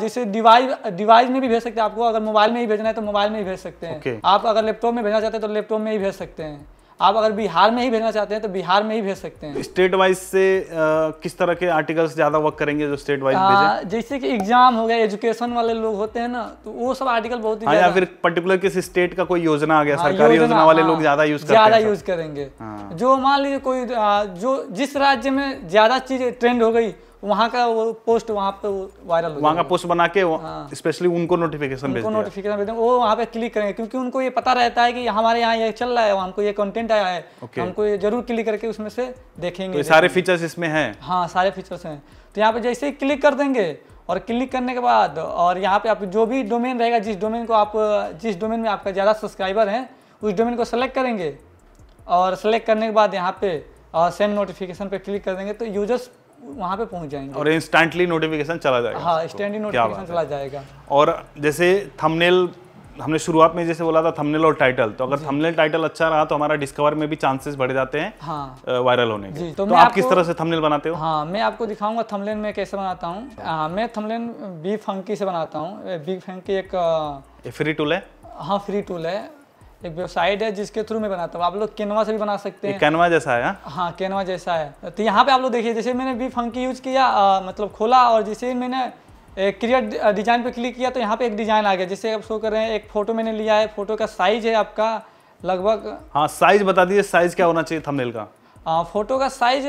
जैसे डिवाइस डिवाइस में भी भेज सकते हैं आपको अगर मोबाइल में ही भेजना है तो मोबाइल में ही भेज सकते हैं आप अगर लैपटॉप में भेजना चाहते हैं तो लैपटॉप में ही भेज सकते हैं आप अगर बिहार में ही भेजना चाहते हैं तो बिहार में ही भेज सकते हैं स्टेट वाइज से आ, किस तरह के आर्टिकल्स ज़्यादा वर्क करेंगे जो स्टेट वाइज जैसे कि एग्जाम हो गया एजुकेशन वाले लोग होते हैं ना तो वो सब आर्टिकल बहुत ही हाँ, या फिर पर्टिकुलर किसी स्टेट का कोई योजना आ गया हाँ, सरकारी योजना वाले हाँ, लोग ज़्यादा यूज ज़्यादा यूज करेंगे जो मान लीजिए कोई जो जिस राज्य में ज़्यादा चीज़ ट्रेंड हो गई वहाँ का वो पोस्ट वहाँ पे वायरल वहाँ का पोस्ट बना के स्पेशली हाँ। उनको नोटिफिकेशन उनको नोटिफिकेशन भेज वो वहाँ पे क्लिक करेंगे क्योंकि उनको ये पता रहता है कि हमारे यहाँ ये चल रहा है हमको ये कंटेंट आया है okay. हमको ये जरूर क्लिक करके उसमें से देखेंगे तो सारे फीचर्स इसमें हैं हाँ सारे फीचर्स हैं तो यहाँ पे जैसे ही क्लिक कर देंगे और क्लिक करने के बाद और यहाँ पे आप जो भी डोमेन रहेगा जिस डोमेन को आप जिस डोमेन में आपका ज़्यादा सब्सक्राइबर हैं उस डोमेन को सेलेक्ट करेंगे और सेलेक्ट करने के बाद यहाँ पे और सेंड नोटिफिकेशन पे क्लिक कर देंगे तो यूजर्स वहाँ पे पहुँच जाएंगे और इंस्टेंटली नोटिफिकेशन चला जाएगा हाँ इंस्टेंटली नोटिफिकेशन चला जाएगा और जैसे थंबनेल हमने शुरुआत में जैसे बोला था थंबनेल और टाइटल तो अगर थंबनेल टाइटल अच्छा रहा तो हमारा डिस्कवर में भी चांसेस बढ़ जाते हैं हाँ। वायरल होने के तो, तो आप किस तरह से थंबनेल बनाते हो हाँ मैं आपको दिखाऊंगा थंबनेल में कैसे बनाता हूँ हाँ। हाँ, मैं थंबनेल बी फंकी से बनाता हूँ बी फंकी एक फ्री टूल है हाँ फ्री टूल है एक वेबसाइट है जिसके थ्रू मैं बनाता हूँ आप लोग कैनवा से भी बना सकते हैं कैनवा जैसा है हाँ? हाँ कैनवा जैसा है तो यहाँ पे आप लोग देखिए जैसे मैंने बी फंकी यूज़ किया आ, मतलब खोला और जैसे मैंने एक क्रिएट डिज़ाइन पे क्लिक किया तो यहाँ पे एक डिज़ाइन आ गया जैसे आप शो कर रहे हैं एक फ़ोटो मैंने लिया है फ़ोटो का साइज है आपका लगभग हाँ साइज बता दीजिए साइज क्या होना चाहिए थमनेल का फोटो का साइज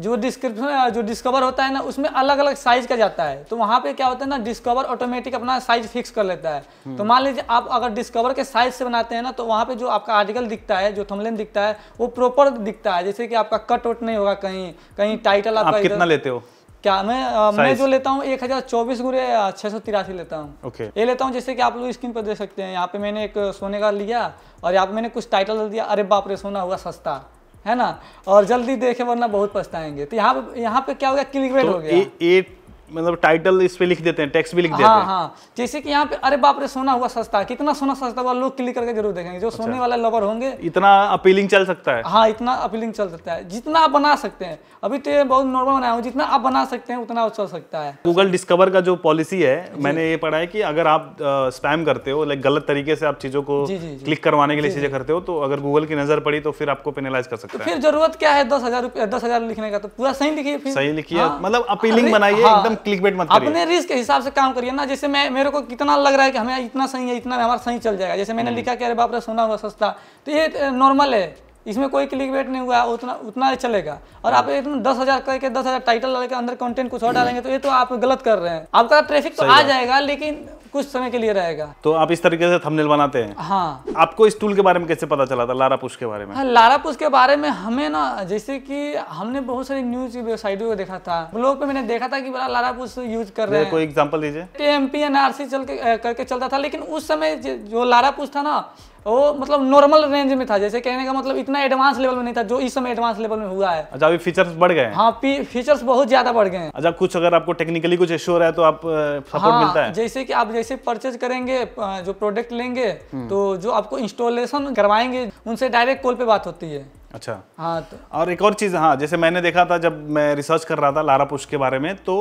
जो डिस्क्रिप्शन जो डिस्कवर होता है ना उसमें अलग अलग साइज का जाता है तो वहाँ पे क्या होता है ना डिस्कवर ऑटोमेटिक अपना साइज फिक्स कर लेता है हम्म। तो मान लीजिए आप अगर डिस्कवर के साइज से बनाते हैं ना तो वहाँ पे जो आपका आर्टिकल दिखता है जो थमलेन दिखता है वो प्रॉपर दिखता है जैसे कि आपका कट वट नहीं होगा कहीं कहीं टाइटल आपका आप कितना लेते हो क्या मैं आ, मैं जो लेता हूँ एक हज़ार चौबीस गुरे छः सौ तिरासी लेता हूँ ओके okay. ये लेता हूँ जैसे कि आप लोग स्क्रीन पर देख सकते हैं यहाँ पे मैंने एक सोने का लिया और यहाँ पे मैंने कुछ टाइटल दिया अरे बाप रे सोना हुआ सस्ता है ना और जल्दी देखे वरना बहुत पछताएंगे तो यहाँ पे यहाँ पे क्या हो गया क्लिकवेट तो हो गया एट मतलब टाइटल इस पे लिख देते हैं टेक्स्ट भी लिख हाँ, देते हैं हाँ जैसे कि यहाँ पे अरे बाप रे सोना हुआ सस्ता है कितना सोना सस्ता हुआ लोग क्लिक करके जरूर देखेंगे जो अच्छा। सोने वाले लवर होंगे इतना अपीलिंग चल सकता है हाँ इतना अपीलिंग चल सकता है जितना आप बना सकते हैं अभी तो ये बहुत नॉर्मल बनाया हूँ जितना आप बना सकते हैं उतना चल सकता है गूगल डिस्कवर का जो पॉलिसी है मैंने ये पढ़ा है की अगर आप स्पैम करते हो लाइक गलत तरीके से आप चीजों को क्लिक करवाने के लिए चीजें करते हो तो अगर गूगल की नजर पड़ी तो फिर आपको पेनालाइज कर सकते हैं तो फिर जरूरत क्या है दस हजार दस हजार लिखने का तो पूरा सही लिखिए सही लिखिए हाँ। मतलब अपीलिंग बनाइए हाँ। एकदम क्लिक बेट मत अपने रिस्क के हिसाब से काम करिए ना जैसे मैं मेरे को कितना लग रहा है कि हमें इतना सही है इतना हमारा सही चल जाएगा जैसे मैंने हम्म। लिखा कि अरे बाप रे सोना हुआ सस्ता तो ये नॉर्मल है इसमें कोई क्लिक वेट नहीं हुआ उतना उतना ही चलेगा और आप एकदम दस हज़ार करके दस हज़ार टाइटल लगे अंदर कंटेंट कुछ और हम्म। डालेंगे तो ये तो आप गलत कर रहे हैं आपका ट्रैफिक तो आ जाएगा लेकिन कुछ समय के लिए रहेगा तो आप इस तरीके से थंबनेल बनाते हैं हाँ आपको इस टूल के बारे में कैसे पता चला था लारा पुश के बारे में हाँ, लारा पुश के बारे में हमें ना जैसे कि हमने बहुत सारी न्यूज वेबसाइट वेबसाइटों को देखा था ब्लॉग पे मैंने देखा था कि बड़ा लारा पुश यूज कर रहे हैं कोई एग्जाम्पल दीजिए M P N R C चल के करके चलता था लेकिन उस समय जो लारा पुश था ना वो मतलब नॉर्मल रेंज में था जैसे कहने का मतलब इतना एडवांस लेवल में नहीं था जो इस समय एडवांस लेवल में हुआ है अच्छा अभी फीचर्स बढ़ गए हाँ फीचर्स बहुत ज्यादा बढ़ गए हैं अच्छा कुछ अगर आपको टेक्निकली कुछ इश्यू हो रहा है तो आप सपोर्ट हाँ, मिलता है जैसे कि आप जैसे परचेज करेंगे जो प्रोडक्ट लेंगे हम्म। तो जो आपको इंस्टॉलेशन करवाएंगे उनसे डायरेक्ट कॉल पे बात होती है अच्छा हाँ तो और एक और चीज हाँ जैसे मैंने देखा था जब मैं रिसर्च कर रहा था लारा पुष्ट के बारे में तो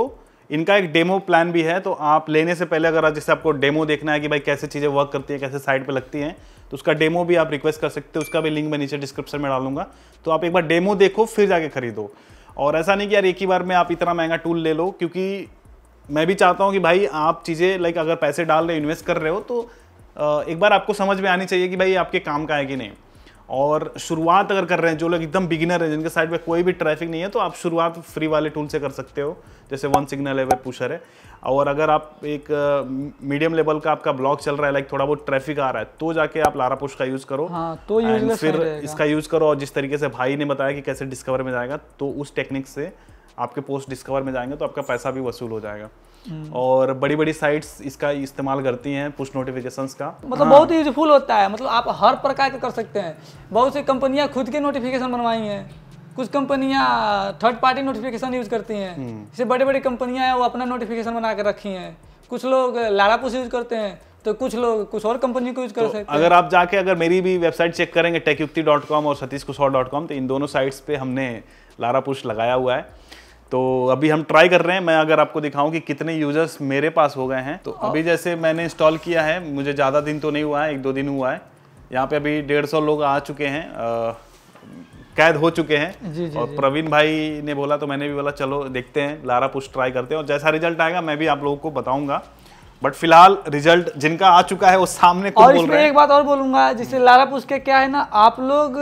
इनका एक डेमो प्लान भी है तो आप लेने से पहले अगर जैसे आपको डेमो देखना है कि भाई कैसे चीज़ें वर्क करती हैं कैसे साइट पर लगती हैं तो उसका डेमो भी आप रिक्वेस्ट कर सकते हो उसका भी लिंक मैं नीचे डिस्क्रिप्शन में डालूंगा तो आप एक बार डेमो देखो फिर जाके खरीदो और ऐसा नहीं कि यार एक ही बार में आप इतना महंगा टूल ले लो क्योंकि मैं भी चाहता हूँ कि भाई आप चीज़ें लाइक अगर पैसे डाल रहे हो इन्वेस्ट कर रहे हो तो एक बार आपको समझ में आनी चाहिए कि भाई आपके काम का है कि नहीं और शुरुआत अगर कर रहे हैं जो लोग एकदम बिगिनर हैं जिनके साइड में कोई भी ट्रैफिक नहीं है तो आप शुरुआत फ्री वाले टूल से कर सकते हो जैसे वन सिग्नल है वे पुशर है और अगर आप एक मीडियम लेवल का आपका ब्लॉग चल रहा है लाइक थोड़ा बहुत ट्रैफिक आ रहा है तो जाके आप लारा पुश का यूज़ करो हाँ, तो फिर इसका यूज़ करो और जिस तरीके से भाई ने बताया कि कैसे डिस्कवर में जाएगा तो उस टेक्निक से आपके पोस्ट डिस्कवर में जाएंगे तो आपका पैसा भी वसूल हो जाएगा हम्म। और बड़ी बड़ी साइट्स इसका इस्तेमाल करती हैं पुश नोटिफिकेशंस का मतलब हाँ। बहुत यूजफुल होता है मतलब आप हर प्रकार के कर सकते हैं बहुत सी कंपनियां खुद के नोटिफिकेशन बनवाई हैं कुछ कंपनियां थर्ड पार्टी नोटिफिकेशन यूज करती हैं हम्म। जैसे बड़े बड़ी कंपनियां हैं वो अपना नोटिफिकेशन बना के रखी हैं कुछ लोग लारा पुश यूज करते हैं तो कुछ लोग कुछ और कंपनी को यूज कर तो सकते अगर आप जाके अगर मेरी भी वेबसाइट चेक करेंगे टेकयुक्ति डॉट कॉम और सतीश डॉट कॉम तो इन दोनों साइट्स पे हमने लारा पुश लगाया हुआ है तो अभी हम ट्राई कर रहे हैं मैं अगर आपको दिखाऊं कि कितने यूजर्स मेरे पास हो गए हैं तो अभी जैसे मैंने इंस्टॉल किया है मुझे ज़्यादा दिन तो नहीं हुआ है एक दो दिन हुआ है यहाँ पे अभी डेढ़ सौ लोग आ चुके हैं आ, कैद हो चुके हैं जी, जी, और प्रवीण भाई ने बोला तो मैंने भी बोला चलो देखते हैं लारा पुश ट्राई करते हैं और जैसा रिजल्ट आएगा मैं भी आप लोगों को बताऊंगा बट फिलहाल रिजल्ट जिनका आ चुका है वो सामने और बोल रहे हैं। एक बात और बोलूंगा जिससे लारा पुश के क्या है ना आप लोग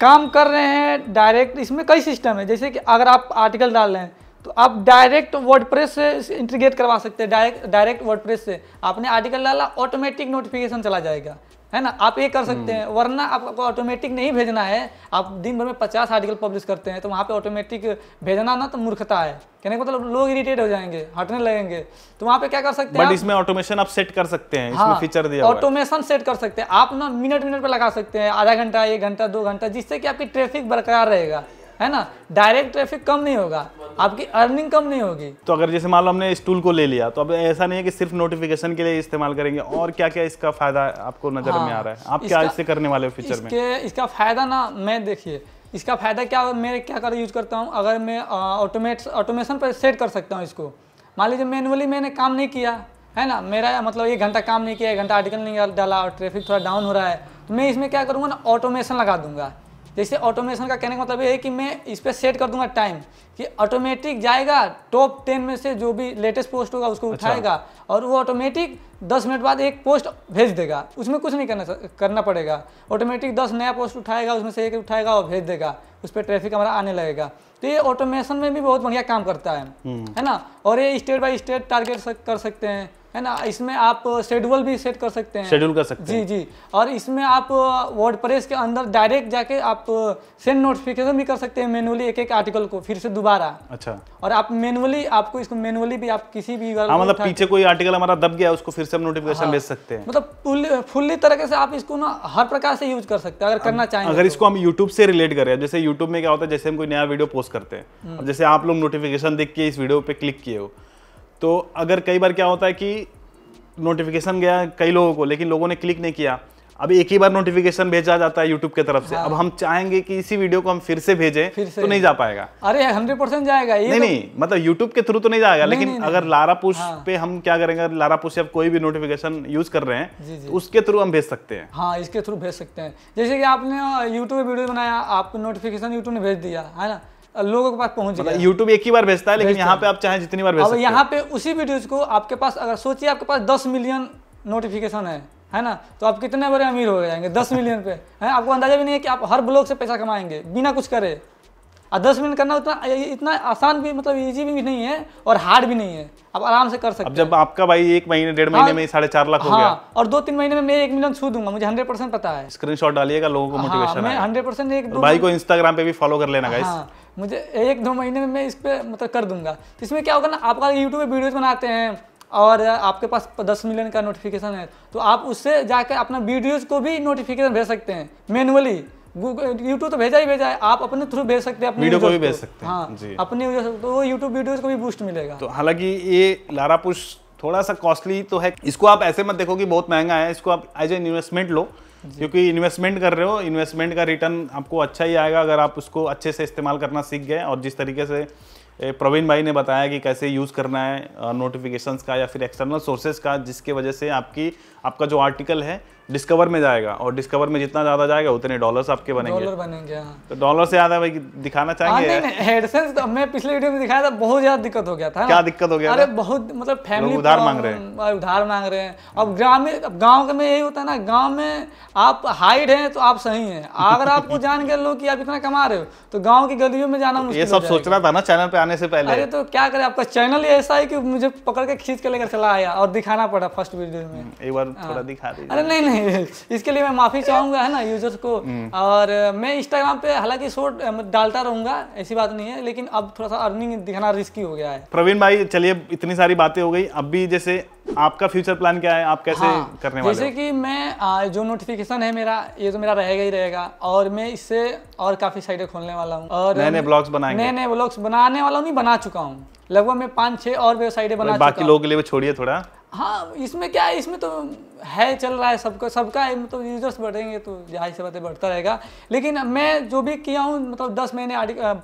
काम कर रहे हैं डायरेक्ट इसमें कई सिस्टम है जैसे कि अगर आप आर्टिकल डाल रहे हैं तो आप डायरेक्ट वर्ड से इंटीग्रेट करवा सकते हैं डायरेक्ट डायरेक्ट वर्ड से आपने आर्टिकल डाला ऑटोमेटिक नोटिफिकेशन चला जाएगा है ना आप ये कर हम्म। सकते हैं वरना आपको ऑटोमेटिक नहीं भेजना है आप दिन भर में पचास आर्टिकल पब्लिश करते हैं तो वहाँ पे ऑटोमेटिक भेजना ना तो मूर्खता है कहने का मतलब लोग इरिटेट हो जाएंगे हटने लगेंगे तो वहाँ पे क्या कर सकते हैं बट इसमें ऑटोमेशन आप सेट कर सकते हैं हाँ, इसमें फीचर दिया ऑटोमेशन सेट कर सकते हैं आप ना मिनट मिनट पर लगा सकते हैं आधा घंटा एक घंटा दो घंटा जिससे कि आपकी ट्रैफिक बरकरार रहेगा है ना डायरेक्ट ट्रैफिक कम नहीं होगा आपकी अर्निंग कम नहीं होगी तो अगर जैसे मान लो हमने इस टूल को ले लिया तो अब ऐसा नहीं है कि सिर्फ नोटिफिकेशन के लिए इस्तेमाल करेंगे और क्या क्या इसका फायदा आपको नजर हाँ, में आ रहा है आप क्या हाँ, इससे करने वाले फ्यूचर में इसका फायदा ना मैं देखिए इसका फायदा क्या मैं क्या कर यूज करता हूँ अगर मैं ऑटोमेट ऑटोमेशन पर सेट कर सकता हूँ इसको मान लीजिए मैनुअली मैंने काम नहीं किया है ना मेरा मतलब एक घंटा काम नहीं किया एक घंटा आर्टिकल नहीं डाला और ट्रैफिक थोड़ा डाउन हो रहा है तो मैं इसमें क्या करूँगा ना ऑटोमेशन लगा दूंगा जैसे ऑटोमेशन का कहने का मतलब ये है कि मैं इस पर सेट कर दूंगा टाइम कि ऑटोमेटिक जाएगा टॉप टेन में से जो भी लेटेस्ट पोस्ट होगा उसको अच्छा। उठाएगा और वो ऑटोमेटिक दस मिनट बाद एक पोस्ट भेज देगा उसमें कुछ नहीं करना करना पड़ेगा ऑटोमेटिक दस नया पोस्ट उठाएगा उसमें से एक उठाएगा और भेज देगा उस पर ट्रैफिक हमारा आने लगेगा तो ये ऑटोमेशन में भी बहुत बढ़िया काम करता है हम्म। है ना और ये स्टेट बाई स्टेट टारगेट कर सकते हैं है ना इसमें आप शेड्यूल भी सेट कर सकते हैं शेड्यूल कर सकते जी हैं। जी जी और इसमें आप वर्ड प्रेस के अंदर डायरेक्ट जाके आप सेंड नोटिफिकेशन भी कर सकते हैं मैनुअली एक एक आर्टिकल को फिर से दोबारा अच्छा और आप मैनुअली आपको इसको मैनुअली भी आप किसी भी आ, हाँ, मतलब पीछे कोई आर्टिकल हमारा दब गया उसको फिर से हम नोटिफिकेशन हाँ, भेज सकते हैं मतलब फुल्ली तरीके से आप इसको ना हर प्रकार से यूज कर सकते हैं अगर करना चाहें अगर तो। इसको हम यूट्यूब से रिलेट करें जैसे यूट्यूब में क्या होता है जैसे हम कोई नया वीडियो पोस्ट करते हैं हम्म। जैसे आप लोग नोटिफिकेशन देख के इस वीडियो पे क्लिक किए हो तो अगर कई बार क्या होता है कि नोटिफिकेशन गया कई लोगों को लेकिन लोगों ने क्लिक नहीं किया अब एक ही बार नोटिफिकेशन भेजा जाता है यूट्यूब की तरफ से हाँ। अब हम चाहेंगे कि इसी वीडियो को हम फिर से भेजें फिर से तो नहीं जा पाएगा अरे हंड्रेड परसेंट जाएगा ये नहीं तो... नहीं मतलब यूट्यूब के थ्रू तो नहीं जाएगा नहीं, लेकिन नहीं, नहीं, अगर लारा पुश हाँ। पे हम क्या करेंगे लारा पुश कोई भी नोटिफिकेशन यूज कर रहे हैं तो उसके थ्रू हम भेज सकते हैं हाँ इसके थ्रू भेज सकते हैं जैसे कि आपने यूट्यूब वीडियो बनाया आपको नोटिफिकेशन यूट्यूब ने भेज दिया है ना लोगों के पास पहुंच मतलब गया यूट्यूब एक ही बार भेजता है लेकिन यहाँ पे आप चाहे जितनी बार भेज अब यहाँ पे उसी वीडियोज को आपके पास अगर सोचिए आपके पास दस मिलियन नोटिफिकेशन है है ना तो आप कितने बड़े अमीर हो जाएंगे दस मिलियन पे है आपको अंदाजा भी नहीं है कि आप हर ब्लॉग से पैसा कमाएंगे बिना कुछ करे और दस मिनट करना उतना इतना आसान भी मतलब ईजी भी नहीं है और हार्ड भी नहीं है आप आराम से कर सकते अब जब आपका भाई एक महीने डेढ़ महीने हाँ, में साढ़े चार लाख हो गया हाँ, और दो तीन महीने में मैं एक मिलियन छू दूंगा मुझे हंड्रेड परसेंट पता है स्क्रीन शॉट डालिएगा लोगों को मोटिवेशन हाँ, हंड्रेड परसेंट एक भाई को इंस्टाग्राम पे भी फॉलो कर लेना हाँ, मुझे एक दो महीने में मैं इस पर मतलब कर दूंगा तो इसमें क्या होगा ना आपका यूट्यूब पर वीडियोज बनाते हैं और आपके पास दस मिलियन का नोटिफिकेशन है तो आप उससे जाकर अपना वीडियोज को भी नोटिफिकेशन भेज सकते हैं मैनुअली गूगल यूट्यूब तो भेजा ही भेजा है आप अपने थ्रू भेज सकते हैं अपने वीडियो को भी भेज सकते हैं हाँ जी अपने तो वो यूट्यूब को भी बूस्ट मिलेगा तो हालांकि ये लारा पुश थोड़ा सा कॉस्टली तो है इसको आप ऐसे मत देखो कि बहुत महंगा है इसको आप एज एन इन्वेस्टमेंट लो क्योंकि इन्वेस्टमेंट कर रहे हो इन्वेस्टमेंट का रिटर्न आपको अच्छा ही आएगा अगर आप उसको अच्छे से इस्तेमाल करना सीख गए और जिस तरीके से प्रवीण भाई ने बताया कि कैसे यूज़ करना है नोटिफिकेशंस का या फिर एक्सटर्नल सोर्सेज का जिसके वजह से आपकी आपका जो आर्टिकल है डिस्कवर में जाएगा और डिस्कवर में जितना ज्यादा जाएगा उतने डॉलर्स आपके बनेंगे डॉलर बनेंगे हाँ। तो डॉलर से ज्यादा भाई दिखाना हाँ, चाहेंगे नहीं, नहीं, हेडसेंस तो मैं पिछले वीडियो में दिखाया था बहुत ज्यादा दिक्कत हो गया था क्या दिक्कत हो गया अरे बहुत मतलब फैमिली उधार मांग रहे हैं हाँ, उधार मांग रहे हैं अब ग्रामीण गाँव में यही होता है ना गाँव में आप हाइड है तो आप सही है अगर आपको जान कर लोग कि आप इतना कमा रहे हो तो गाँव की गलियों में जाना ये सब सोच रहा था ना चैनल पे आने से पहले अरे तो क्या करे आपका चैनल ही ऐसा है की मुझे पकड़ के खींच के लेकर चला आया और दिखाना पड़ा फर्स्ट वीडियो में हम्म, एक बार हाँ। थोड़ा दिखा दीजिए अरे नहीं नहीं इसके लिए मैं माफ़ी चाहूंगा है ना यूजर्स को हम्म। और मैं इंस्टाग्राम पे हालांकि शोट डालता रहूंगा ऐसी बात नहीं है लेकिन अब थोड़ा सा अर्निंग दिखाना रिस्की हो गया है प्रवीण भाई चलिए इतनी सारी बातें हो गई अब भी जैसे आपका फ्यूचर प्लान क्या है आप कैसे हाँ, करने वाले जैसे कि मैं जो नोटिफिकेशन है मेरा ये तो मेरा रहेगा ही रहेगा और मैं इससे और काफी साइडें खोलने वाला हूँ और नए नए ब्लॉग्स बनाएंगे नए नए ब्लॉग्स बनाने वाला हूँ नहीं बना चुका हूँ लगभग मैं पाँच छह और वेबसाइटें बना बाकी लोगों के लिए छोड़िए थोड़ा हाँ इसमें क्या है इसमें तो है चल रहा है सबका सबका है मतलब यूजर्स बढ़ेंगे तो जाहिर से बातें बढ़ता रहेगा लेकिन मैं जो भी किया हूँ मतलब दस महीने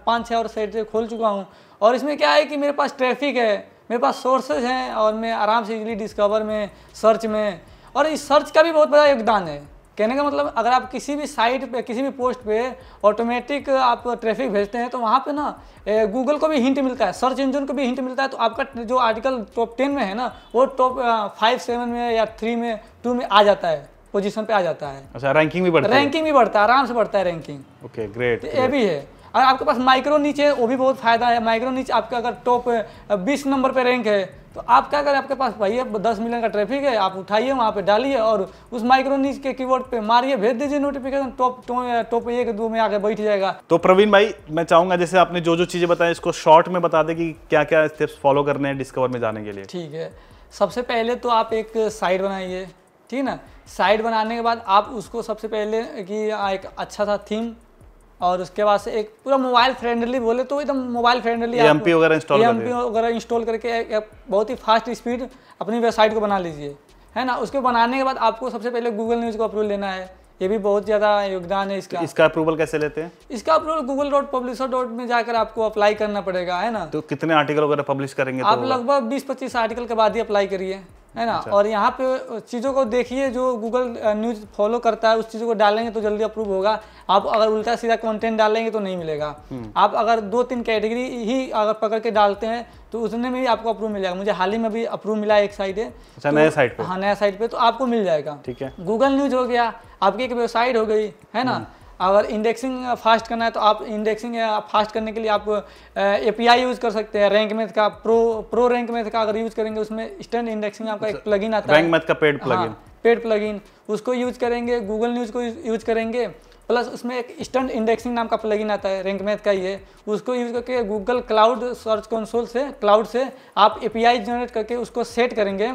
पाँच छः और साइड खोल चुका हूँ और इसमें क्या है कि मेरे पास ट्रैफिक है मेरे पास सोर्सेज हैं और मैं आराम से इजली डिस्कवर में सर्च में और इस सर्च का भी बहुत बड़ा योगदान है कहने का मतलब अगर आप किसी भी साइट पे किसी भी पोस्ट पे ऑटोमेटिक आप ट्रैफिक भेजते हैं तो वहाँ पे ना गूगल को भी हिंट मिलता है सर्च इंजन को भी हिंट मिलता है तो आपका जो आर्टिकल टॉप टेन में है ना वो टॉप फाइव सेवन में या थ्री में टू में आ जाता है पोजिशन पे आ जाता है अच्छा रैंकिंग भी बढ़ता है रैंकिंग भी बढ़ता है आराम से बढ़ता है रैंकिंग ओके ग्रेट ये भी है अगर आपके पास माइक्रो नीच है वो भी बहुत फ़ायदा है माइक्रो नीच आपका अगर टॉप बीस नंबर पर रैंक है तो आप क्या करें आपके पास भाई दस मिलियन का ट्रैफिक है आप उठाइए वहाँ पे डालिए और उस माइक्रो नीच के कीवर्ड पे मारिए भेज दीजिए नोटिफिकेशन टॉप टॉप एक दो में आके बैठ जाएगा तो प्रवीण भाई मैं चाहूंगा जैसे आपने जो जो चीज़ें बताई इसको शॉर्ट में बता दें कि क्या क्या स्टेप्स फॉलो करने हैं डिस्कवर में जाने के लिए ठीक है सबसे पहले तो आप एक साइड बनाइए ठीक है ना साइड बनाने के बाद आप उसको सबसे पहले कि एक अच्छा सा थीम और उसके बाद से एक पूरा मोबाइल फ्रेंडली बोले तो एकदम मोबाइल फ्रेंडली एम पी वगैरह इंस्टॉल एम पी वगैरह इंस्टॉल करके एक, बहुत ही फास्ट स्पीड अपनी वेबसाइट को बना लीजिए है ना उसके बनाने के बाद आपको सबसे पहले गूगल न्यूज़ को अप्रूवल लेना है ये भी बहुत ज़्यादा योगदान है इसका इसका अप्रूवल कैसे लेते हैं इसका approval Google dot publisher dot में जाकर आपको अप्लाई करना पड़ेगा है ना तो कितने आर्टिकल वगैरह पब्लिश करेंगे आप तो? लगभग बीस पच्चीस आर्टिकल के बाद ही अप्लाई करिए है ना अच्छा। और यहाँ पे चीज़ों को देखिए जो गूगल न्यूज़ फॉलो करता है उस चीज़ों को डालेंगे तो जल्दी अप्रूव होगा आप अगर उल्टा सीधा कंटेंट डालेंगे तो नहीं मिलेगा हम्म। आप अगर दो तीन कैटेगरी ही अगर पकड़ के डालते हैं तो उसने में भी आपको अप्रूव मिल जाएगा मुझे हाल ही में भी अप्रूव मिला एक साइड है अच्छा तो, नया साइट पे हाँ नया साइट पे तो आपको मिल जाएगा ठीक है गूगल न्यूज हो गया आपकी एक वेबसाइट हो गई है ना हम्म। अगर इंडेक्सिंग फास्ट करना है तो आप इंडेक्सिंग फास्ट करने के लिए आप ए यूज़ कर सकते हैं रैंक मेथ का प्रो प्रो रैंक मैथ का अगर यूज़ करेंगे उसमें स्टैंड इंडेक्सिंग आपका एक प्लगइन अच्छा, हाँ, आता है रैंक मेथ का पेड प्लगइन हाँ, पेड प्लगइन उसको यूज करेंगे गूगल न्यूज़ को यूज करेंगे प्लस उसमें एक स्टंट इंडेक्सिंग नाम का प्लगइन आता है रैंक मेथ का ही है उसको यूज़ करके गूगल क्लाउड सर्च कंसोल से क्लाउड से आप ए जनरेट करके उसको सेट करेंगे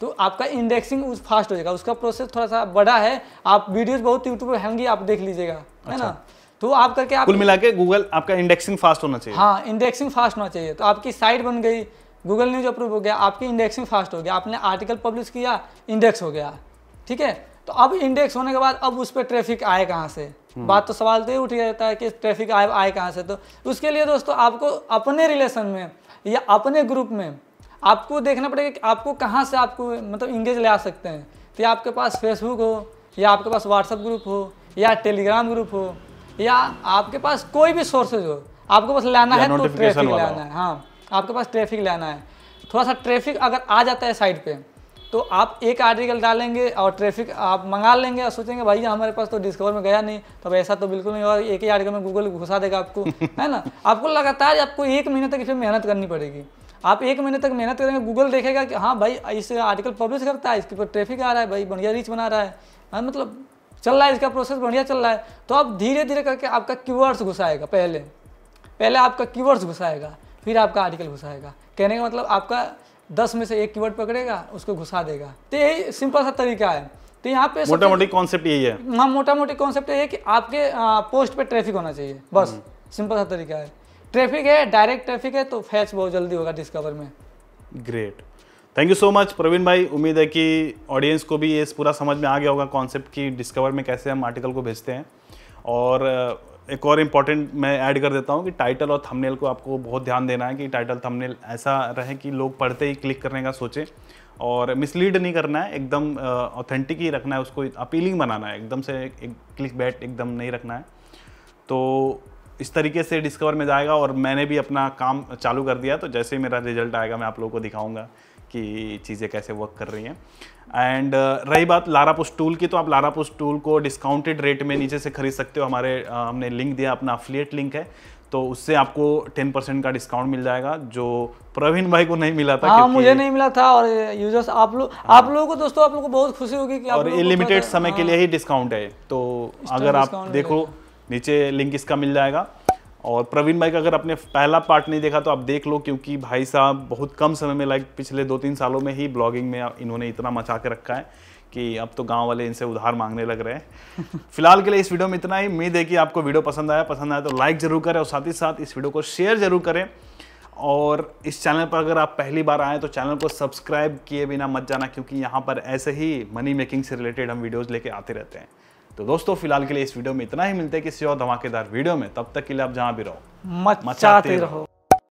तो आपका इंडेक्सिंग उस फास्ट हो जाएगा उसका प्रोसेस थोड़ा सा बड़ा है आप वीडियोस बहुत यूट्यूब पर होंगी आप देख लीजिएगा अच्छा। है ना तो आप करके आप कुल मिला के गूगल आपका इंडेक्सिंग फास्ट होना चाहिए हाँ इंडेक्सिंग फास्ट होना चाहिए तो आपकी साइट बन गई गूगल न्यूज अप्रूव हो गया आपकी इंडेक्सिंग फास्ट हो गया आपने आर्टिकल पब्लिश किया इंडेक्स हो गया ठीक है तो अब इंडेक्स होने के बाद अब उस पर ट्रैफिक आए कहाँ से हम्म। बात तो सवाल तो ये उठ जाता है कि ट्रैफिक आए आए कहाँ से तो उसके लिए दोस्तों आपको अपने रिलेशन में या अपने ग्रुप में आपको देखना पड़ेगा कि आपको कहाँ से आपको मतलब इंगेज ले आ सकते हैं तो या आपके पास फेसबुक हो या आपके पास व्हाट्सअप ग्रुप हो या टेलीग्राम ग्रुप हो या आपके पास कोई भी सोर्सेज हो आपको बस लाना है तो ट्रैफिक लाना है हाँ आपके पास ट्रैफिक लाना है थोड़ा सा ट्रैफिक अगर आ जाता है साइड पे तो आप एक आर्टिकल डालेंगे और ट्रैफिक आप मंगा लेंगे और सोचेंगे भाई हमारे पास तो डिस्कवर में गया नहीं तो ऐसा तो बिल्कुल नहीं और एक ही आर्टिकल में गूगल घुसा देगा आपको है ना आपको लगातार आपको एक महीने तक इसमें मेहनत करनी पड़ेगी आप एक महीने तक मेहनत करेंगे गूगल देखेगा कि हाँ भाई इस आर्टिकल पब्लिश करता है इसके ऊपर ट्रैफिक आ रहा है भाई बढ़िया रीच बना रहा है हाँ मतलब चल रहा है इसका प्रोसेस बढ़िया चल रहा है तो आप धीरे धीरे करके आपका कीवर्ड्स घुसाएगा पहले पहले आपका कीवर्ड्स घुसाएगा फिर आपका आर्टिकल घुसाएगा कहने का मतलब आपका दस में से एक कीवर्ड पकड़ेगा उसको घुसा देगा तो यही सिंपल सा तरीका है तो यहाँ पे मोटा मोटी कॉन्सेप्ट यही है हाँ मोटा मोटी कॉन्सेप्ट यही है कि आपके पोस्ट हाँ, पे ट्रैफिक होना चाहिए बस सिंपल हम्म। सा तरीका है ट्रैफिक है डायरेक्ट ट्रैफिक है तो फैच बहुत जल्दी होगा डिस्कवर में great thank you so much Praveen भाई उम्मीद है कि ऑडियंस को भी ये पूरा समझ में आ गया होगा कॉन्सेप्ट की डिस्कवर में कैसे हम आर्टिकल को भेजते हैं और एक और इम्पॉर्टेंट मैं ऐड कर देता हूँ कि टाइटल और थंबनेल को आपको बहुत ध्यान देना है कि टाइटल थंबनेल ऐसा रहे कि लोग पढ़ते ही क्लिक करने का सोचें और मिसलीड नहीं करना है एकदम ऑथेंटिक ही रखना है उसको अपीलिंग बनाना है एकदम से एक क्लिक बैट एकदम नहीं रखना है तो इस तरीके से डिस्कवर में जाएगा और मैंने भी अपना काम चालू कर दिया तो जैसे ही मेरा रिजल्ट आएगा मैं आप लोगों को दिखाऊंगा कि चीज़ें कैसे वर्क कर रही हैं एंड uh, रही बात लारा पुस्ट टूल की तो आप लारा पुस्ट टूल को डिस्काउंटेड रेट में नीचे से खरीद सकते हो हमारे uh, हमने लिंक दिया अपना अफिलियट लिंक है तो उससे आपको टेन परसेंट का डिस्काउंट मिल जाएगा जो प्रवीण भाई को नहीं मिला था हाँ, मुझे नहीं मिला था और यूजर्स आप लोग हाँ, आप लोगों को दोस्तों आप लोगों को बहुत खुशी होगी कि और ये लिमिटेड समय हाँ, के लिए हाँ। ही डिस्काउंट है तो अगर आप देखो नीचे लिंक इसका मिल जाएगा और प्रवीण भाई का अगर आपने पहला पार्ट नहीं देखा तो आप देख लो क्योंकि भाई साहब बहुत कम समय में लाइक पिछले दो तीन सालों में ही ब्लॉगिंग में इन्होंने इतना मचा के रखा है कि अब तो गांव वाले इनसे उधार मांगने लग रहे हैं फिलहाल के लिए इस वीडियो में इतना ही उम्मीद है कि आपको वीडियो पसंद आया पसंद आया तो लाइक ज़रूर करें और साथ ही साथ इस वीडियो को शेयर ज़रूर करें और इस चैनल पर अगर आप पहली बार आएँ तो चैनल को सब्सक्राइब किए बिना मत जाना क्योंकि यहाँ पर ऐसे ही मनी मेकिंग से रिलेटेड हम वीडियोज़ लेके आते रहते हैं तो दोस्तों फिलहाल के लिए इस वीडियो में इतना ही मिलते हैं किसी और धमाकेदार वीडियो में तब तक के लिए आप जहाँ भी रहो मचाते रहो